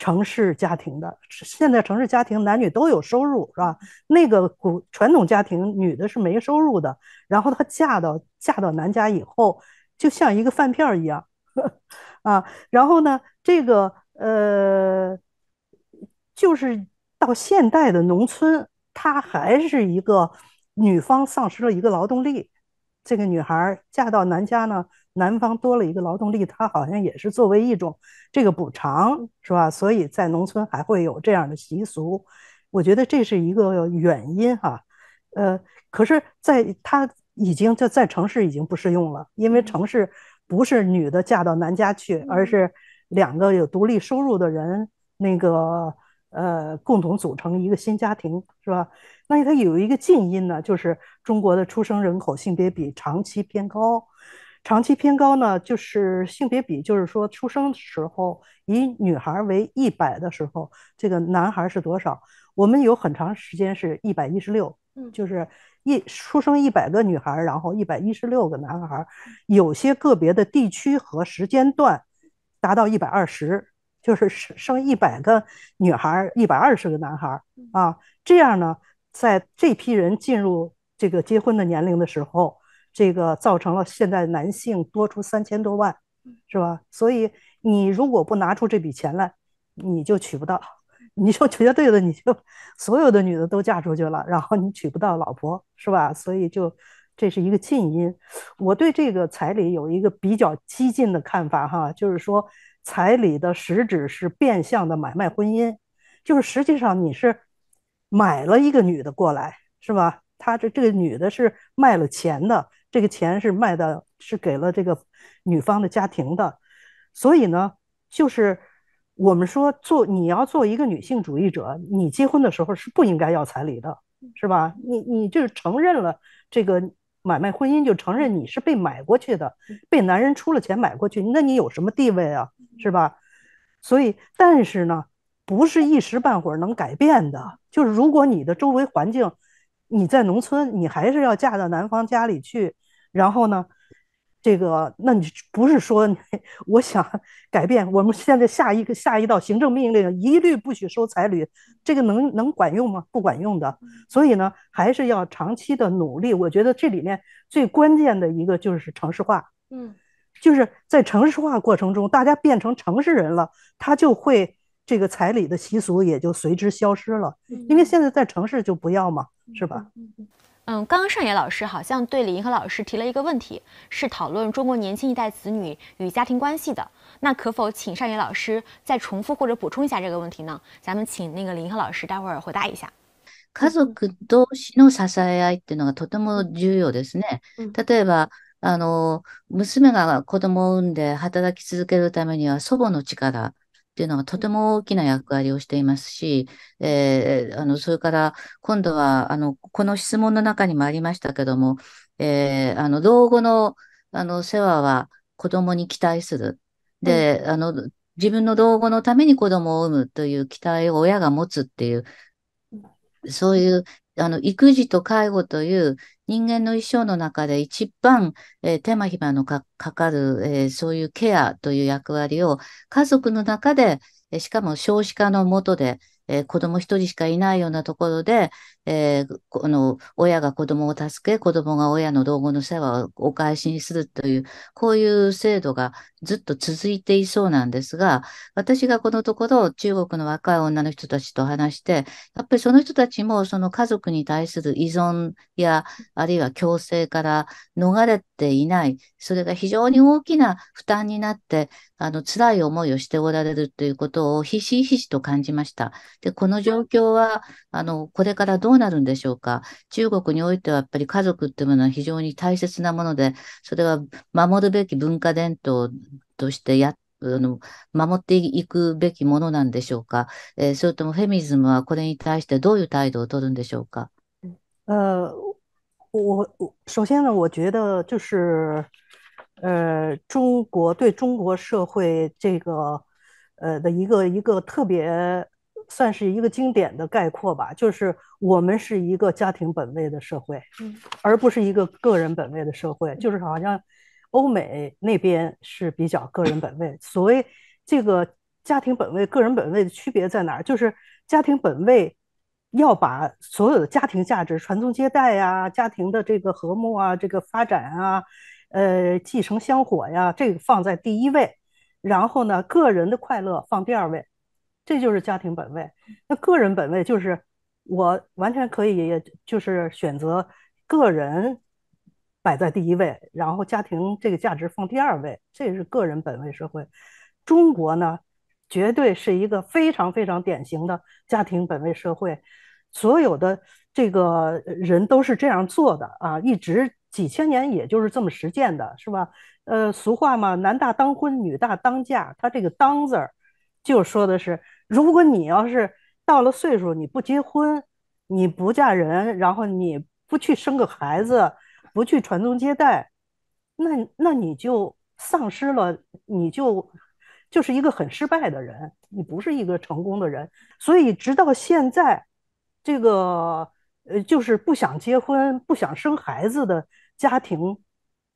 城市家庭的现在，城市家庭男女都有收入，是吧？那个古传统家庭，女的是没收入的，然后她嫁到嫁到男家以后，就像一个饭票一样，啊。然后呢，这个呃，就是到现代的农村，她还是一个女方丧失了一个劳动力，这个女孩嫁到男家呢。南方多了一个劳动力，他好像也是作为一种这个补偿，是吧？所以在农村还会有这样的习俗，我觉得这是一个原因哈。呃，可是，在他已经在在城市已经不适用了，因为城市不是女的嫁到男家去，而是两个有独立收入的人，那个呃共同组成一个新家庭，是吧？那它有一个近因呢，就是中国的出生人口性别比长期偏高。长期偏高呢，就是性别比，就是说出生时候以女孩为一百的时候，这个男孩是多少？我们有很长时间是一百一十六，嗯，就是一出生一百个女孩，然后一百一十六个男孩。有些个别的地区和时间段达到一百二十，就是生一百个女孩，一百二十个男孩啊。这样呢，在这批人进入这个结婚的年龄的时候。这个造成了现在男性多出三千多万，是吧？所以你如果不拿出这笔钱来，你就娶不到，你就绝对的你就所有的女的都嫁出去了，然后你娶不到老婆，是吧？所以就这是一个禁因。我对这个彩礼有一个比较激进的看法哈，就是说彩礼的实质是变相的买卖婚姻，就是实际上你是买了一个女的过来，是吧？她这这个女的是卖了钱的。这个钱是卖的，是给了这个女方的家庭的，所以呢，就是我们说做你要做一个女性主义者，你结婚的时候是不应该要彩礼的，是吧？你你就承认了这个买卖婚姻，就承认你是被买过去的，被男人出了钱买过去，那你有什么地位啊，是吧？所以，但是呢，不是一时半会儿能改变的，就是如果你的周围环境。你在农村，你还是要嫁到男方家里去，然后呢，这个，那你不是说我想改变？我们现在下一个下一道行政命令，一律不许收彩礼，这个能能管用吗？不管用的。所以呢，还是要长期的努力。我觉得这里面最关键的一个就是城市化，嗯，就是在城市化过程中，大家变成城市人了，他就会。这个彩礼的习俗也就随之消失了，因为现在在城市就不要嘛，是吧？嗯，刚刚上野老师好像对李银河老师提了一个问题，是讨论中国年轻一代子女与家庭关系的，那可否请上野老师再重复或者补充一下这个问题呢？咱们请那个李银河老师待会儿回答一下。家族同士の支え合いっていうのがとても重要ですね。例えばあの娘が子供を産んで働き続けるためには祖母の力。っていうのがとても大きな役割をしていますし、えー、あのそれから今度はあのこの質問の中にもありましたけども、えー、あの老後のあの世話は子供に期待する。で、うん、あの自分の老後のために子供を産むという期待を親が持つっていう、そういうあの、育児と介護という人間の一生の中で一番、えー、手間暇のかかる、えー、そういうケアという役割を家族の中で、えしかも少子化のもとで、えー、子供一人しかいないようなところで、えー、この親が子供を助け、子供が親の老後の世話をお返しにするという、こういう制度がずっと続いていそうなんですが、私がこのところ中国の若い女の人たちと話して、やっぱりその人たちもその家族に対する依存や、あるいは強制から逃れていない、それが非常に大きな負担になって、あの、辛い思いをしておられるということをひしひしと感じました。で、この状況は、あの、これからどどうなるんでしょうか。中国においてはやっぱり家族っていうものは非常に大切なもので、それは守るべき文化伝統としてやあの守っていくべきものなんでしょうか、えー、それともフェミニズムはこれに対してどういう態度を取るんでしょうか。呃，我首先呢，我觉得就是，呃，中国对中国社会这个，呃的一个一个特别算是一个经典的概括吧，就是我们是一个家庭本位的社会，而不是一个个人本位的社会。就是好像欧美那边是比较个人本位。所谓这个家庭本位、个人本位的区别在哪儿？就是家庭本位要把所有的家庭价值、传宗接代呀、家庭的这个和睦啊、这个发展啊、呃继承香火呀，这个放在第一位，然后呢，个人的快乐放第二位。这就是家庭本位，那个人本位就是我完全可以就是选择个人摆在第一位，然后家庭这个价值放第二位，这是个人本位社会。中国呢，绝对是一个非常非常典型的家庭本位社会，所有的这个人都是这样做的啊，一直几千年也就是这么实践的，是吧？呃，俗话嘛，男大当婚，女大当嫁，他这个“当”字儿就说的是。如果你要是到了岁数，你不结婚，你不嫁人，然后你不去生个孩子，不去传宗接代，那那你就丧失了，你就就是一个很失败的人，你不是一个成功的人。所以直到现在，这个呃，就是不想结婚、不想生孩子的家庭，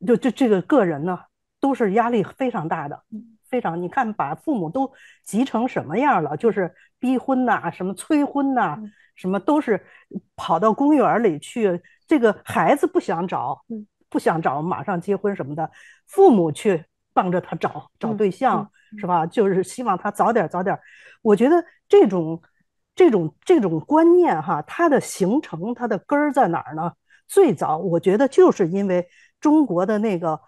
就就这个个人呢，都是压力非常大的。非常，你看，把父母都急成什么样了？就是逼婚呐，什么催婚呐，什么都是跑到公园里去。这个孩子不想找，不想找，马上结婚什么的，父母去帮着他找找对象，是吧？就是希望他早点早点。我觉得这种这种这种观念哈，它的形成，它的根儿在哪儿呢？最早我觉得就是因为中国的那个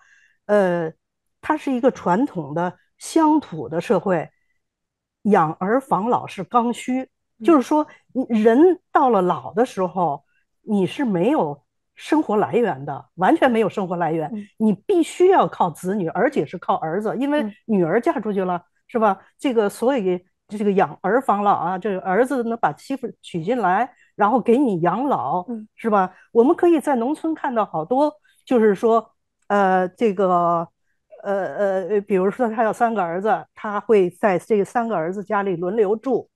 呃，它是一个传统的。乡土的社会，养儿防老是刚需。就是说，人到了老的时候，你是没有生活来源的，完全没有生活来源，你必须要靠子女，而且是靠儿子，因为女儿嫁出去了，是吧？这个，所以这个养儿防老啊，这儿子能把媳妇娶进来，然后给你养老，是吧？我们可以在农村看到好多，就是说，呃，这个。呃呃呃，比如说他有三个儿子，他会在这三个儿子家里轮流住，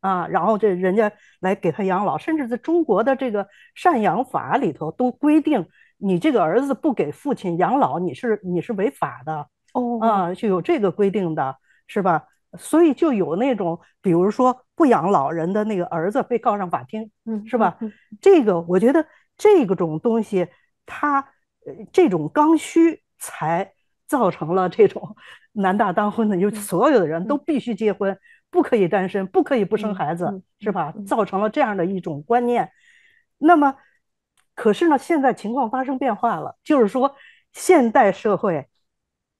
啊，然后这人家来给他养老，甚至在中国的这个赡养法里头都规定，你这个儿子不给父亲养老，你是你是违法的哦啊，就有这个规定的是吧？所以就有那种，比如说不养老人的那个儿子被告上法庭，是吧？这个我觉得这个种东西，他这种刚需才。造成了这种 男大当婚的，就所有的人都必须结婚，不可以单身，不可以不生孩子，是吧？造成了这样的一种观念。那么，可是呢，现在情况发生变化了，就是说，现代社会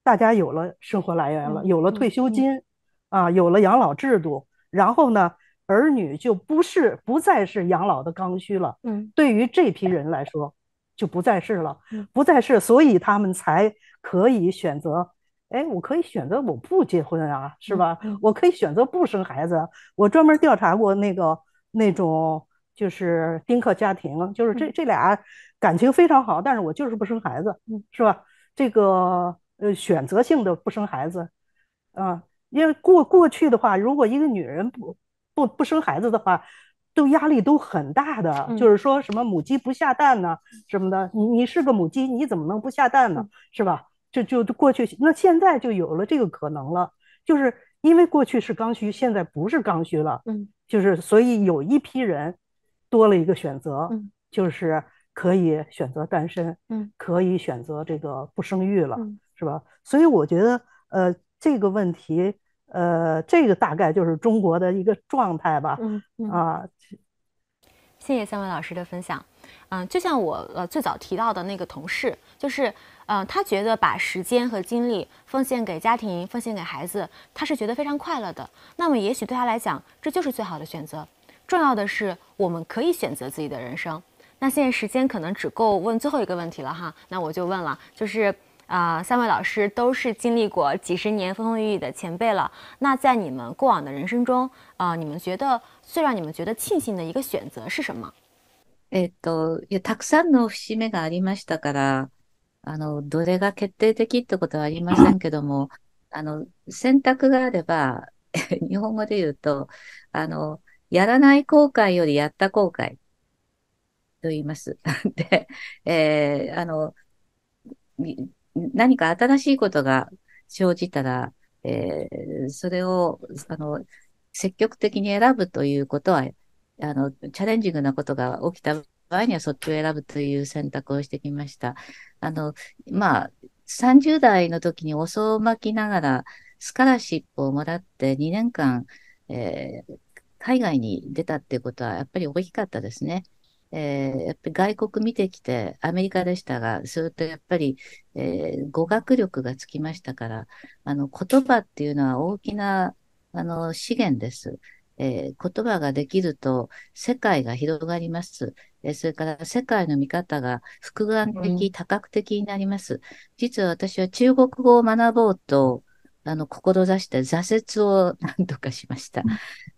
大家有了生活来源了，有了退休金啊，有了养老制度，然后呢，儿女就不是不再是养老的刚需了。嗯，对于这批人来说，就不再是了，不再是，所以他们才。可以选择，哎，我可以选择我不结婚啊，是吧？我可以选择不生孩子。我专门调查过那个那种就是丁克家庭，就是这这俩感情非常好，但是我就是不生孩子，是吧？这个呃选择性的不生孩子，啊，因为过过去的话，如果一个女人不不不生孩子的话，都压力都很大的，就是说什么母鸡不下蛋呢什么的，你你是个母鸡，你怎么能不下蛋呢？是吧？就就过去，那现在就有了这个可能了，就是因为过去是刚需，现在不是刚需了，嗯，就是所以有一批人多了一个选择，嗯，就是可以选择单身，嗯，可以选择这个不生育了，是吧？所以我觉得，呃，这个问题，呃，这个大概就是中国的一个状态吧，嗯嗯，啊，谢谢三位老师的分享，嗯，就像我呃最早提到的那个同事，就是。嗯，他觉得把时间和精力奉献给家庭、奉献给孩子，他是觉得非常快乐的。那么，也许对他来讲，这就是最好的选择。重要的是，我们可以选择自己的人生。那现在时间可能只够问最后一个问题了哈。那我就问了，就是啊，三位老师都是经历过几十年风风雨雨的前辈了。那在你们过往的人生中，啊，你们觉得最让你们觉得庆幸的一个选择是什么？えっと、たくさんの節目がありましたから。あの、どれが決定的ってことはありませんけども、あの、選択があれば、日本語で言うと、あの、やらない後悔よりやった後悔と言います。で、えー、あの、何か新しいことが生じたら、えー、それを、あの、積極的に選ぶということは、あの、チャレンジングなことが起きた場合にはそっちを選ぶという選択をしてきました。あの、まあ、30代の時に遅ま巻きながら、スカラシップをもらって2年間、えー、海外に出たっていうことはやっぱり大きかったですね。えー、やっぱり外国見てきて、アメリカでしたが、それとやっぱり、えー、語学力がつきましたから、あの、言葉っていうのは大きな、あの、資源です。えー、言葉ができると世界が広がります。それから世界の見方が複眼的、多角的になります。実は私は中国語を学ぼうと、あの、志して挫折を何とかしました。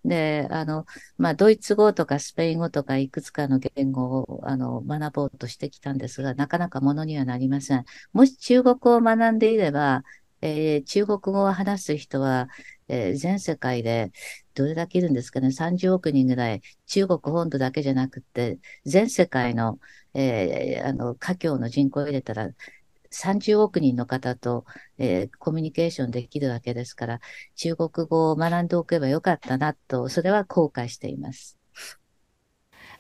で、あの、まあ、ドイツ語とかスペイン語とかいくつかの言語を、あの、学ぼうとしてきたんですが、なかなかものにはなりません。もし中国語を学んでいれば、えー、中国語を話す人は、えー、全世界でどれだけいるんですかね、30億人ぐらい、中国本土だけじゃなくて、全世界の、えー、あの、華僑の人口を入れたら、30億人の方と、えー、コミュニケーションできるわけですから、中国語を学んでおけばよかったなと、それは後悔しています。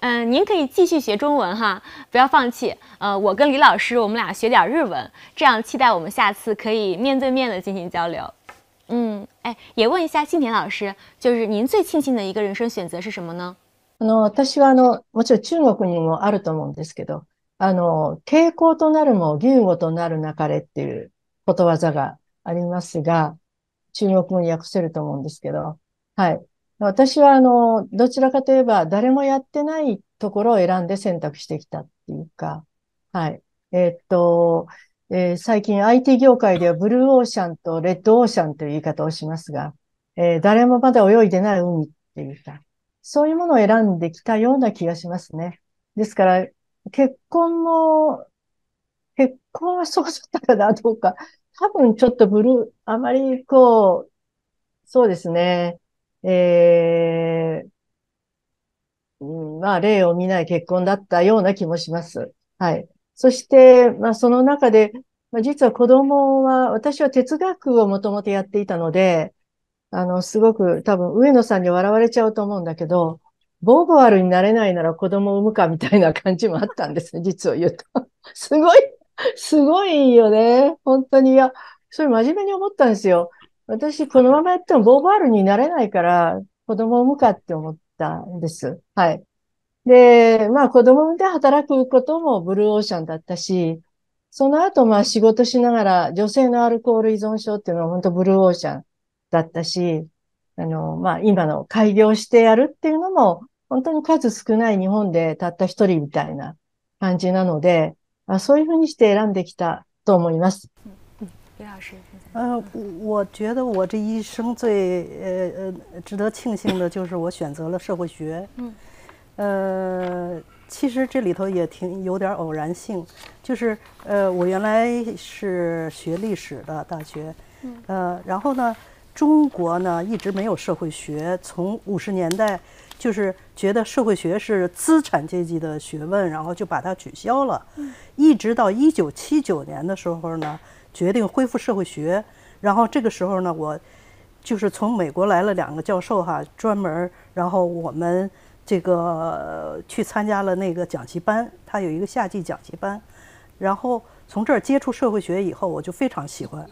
嗯、呃，您可以继续学中文哈，不要放弃。呃，我跟李老师，我们俩学点日文，这样期待我们下次可以面对面的进行交流。嗯。哎，也问一下青田老师，就是您最庆幸的一个人生選擇是什么呢？あの、私はあの、もちろん中国にもあると思うんですけど、あの、傾向となるも言語となるなかれっていうことわざがありますが、中国語に訳せると思うんですけど、はい。私はあの、どちらかといえば誰もやってないところを選んで選択してきたっていうか、はい。えー、っと、えー、最近 IT 業界ではブルーオーシャンとレッドオーシャンという言い方をしますが、えー、誰もまだ泳いでない海っていうか、そういうものを選んできたような気がしますね。ですから、結婚も、結婚はそうだったかな、どうか。多分ちょっとブルー、あまりこう、そうですね。えー、まあ、例を見ない結婚だったような気もします。はい。そして、まあ、その中で、まあ、実は子供は、私は哲学をもともとやっていたので、あの、すごく多分上野さんに笑われちゃうと思うんだけど、ボーヴォワルになれないなら子供を産むかみたいな感じもあったんですね、実を言うと。すごい、すごいよね。本当に。いや、それ真面目に思ったんですよ。私、このままやってもボーヴォワルになれないから、子供を産むかって思ったんです。はい。で、まあ子供で働くこともブルーオーシャンだったし、その後まあ仕事しながら女性のアルコール依存症っていうのは本当ブルーオーシャンだったし、あの、まあ今の開業してやるっていうのも本当に数少ない日本でたった一人みたいな感じなので、啊，そういうふうにして選んできたと思います。李老师，呃，我觉得我这一生最呃呃值得庆幸的就是我选择了社会学。嗯。呃，其实这里头也挺有点偶然性，就是呃，我原来是学历史的大学，嗯，呃，然后呢，中国呢一直没有社会学，从五十年代就是觉得社会学是资产阶级的学问，然后就把它取消了，一直到一九七九年的时候呢，决定恢复社会学，然后这个时候呢，我就是从美国来了两个教授哈，专门，然后我们。这个去参加了那个讲习班，他有一个夏季讲习班，然后从这儿接触社会学以后，我就非常喜欢，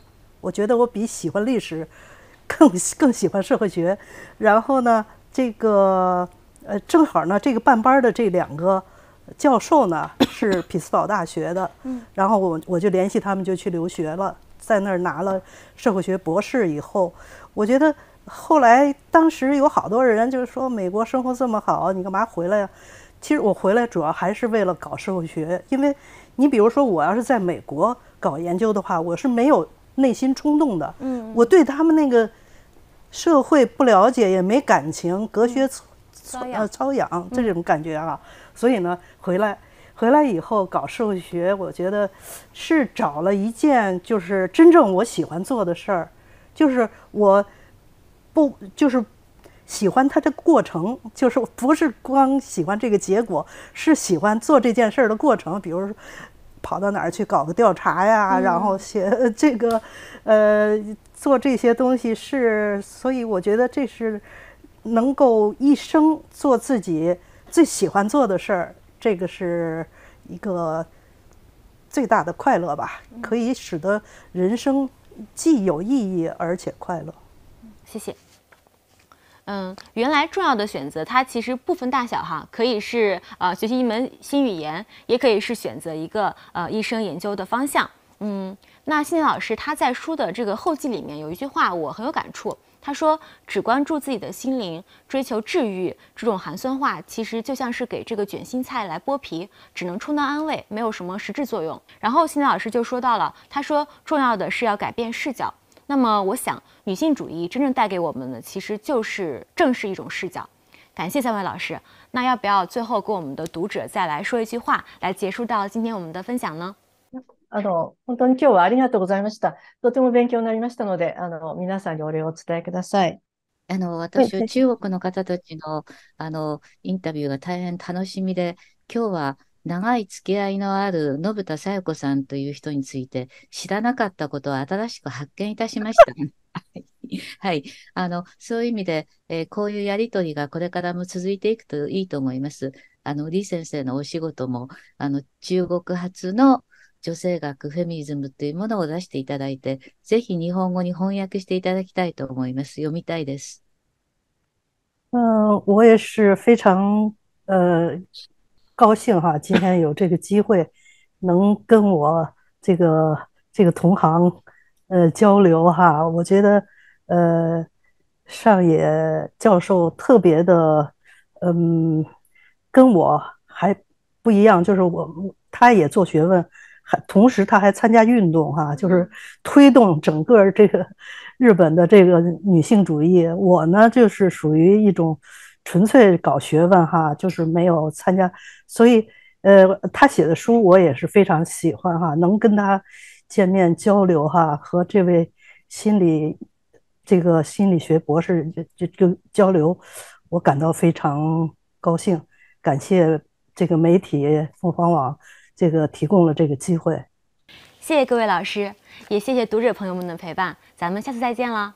我觉得我比喜欢历史更更喜欢社会学。然后呢，这个呃正好呢，这个办班的这两个教授呢是匹兹堡大学的，嗯，然后我我就联系他们就去留学了，在那儿拿了社会学博士以后，我觉得。后来，当时有好多人就是说，美国生活这么好，你干嘛回来呀？其实我回来主要还是为了搞社会学，因为，你比如说我要是在美国搞研究的话，我是没有内心冲动的，嗯，我对他们那个社会不了解，也没感情，隔靴搔痒，搔痒这种感觉啊。所以呢，回来，回来以后搞社会学，我觉得是找了一件就是真正我喜欢做的事儿，就是我。不就是喜欢它的过程，就是不是光喜欢这个结果，是喜欢做这件事儿的过程。比如说，跑到哪儿去搞个调查呀，然后写这个，呃，做这些东西是。所以我觉得这是能够一生做自己最喜欢做的事儿，这个是一个最大的快乐吧。可以使得人生既有意义而且快乐。谢谢。嗯，原来重要的选择，它其实不分大小哈，可以是呃学习一门新语言，也可以是选择一个呃一生研究的方向。嗯，那心理老师他在书的这个后记里面有一句话我很有感触，他说只关注自己的心灵，追求治愈这种寒酸话，其实就像是给这个卷心菜来剥皮，只能充当安慰，没有什么实质作用。然后心理老师就说到了，他说重要的是要改变视角。那么我想，女性主义真正带给我们的，其实就是正是一种视角。感谢三位老师。那要不要最后跟我们的读者再来说一句话，来结束到今天我们的分享呢？あの本当に今日はありがとうございました。とても勉強になりましたので、あの皆さんにお礼をお伝えください。あの私、は中国の方たちのあのインタビューが大変楽しみで、今日は。長い付き合いのある信田さや子さんという人について知らなかったことを新しく発見いたしました。はい。あの、そういう意味で、えー、こういうやりとりがこれからも続いていくといいと思います。あの、李先生のお仕事も、あの、中国発の女性学、フェミニズムというものを出していただいて、ぜひ日本語に翻訳していただきたいと思います。読みたいです。嗯、呃，我也是非常呃高兴哈，今天有这个机会，能跟我这个这个同行，呃，交流哈，我觉得，呃，上野教授特别的，嗯，跟我还不一样，就是我他也做学问，还同时他还参加运动哈，就是推动整个这个日本的这个女性主义。我呢，就是属于一种。纯粹搞学问哈，就是没有参加，所以呃，他写的书我也是非常喜欢哈，能跟他见面交流哈，和这位心理这个心理学博士就就交流，我感到非常高兴，感谢这个媒体凤凰网这个提供了这个机会。谢谢各位老师，也谢谢读者朋友们的陪伴，咱们下次再见了。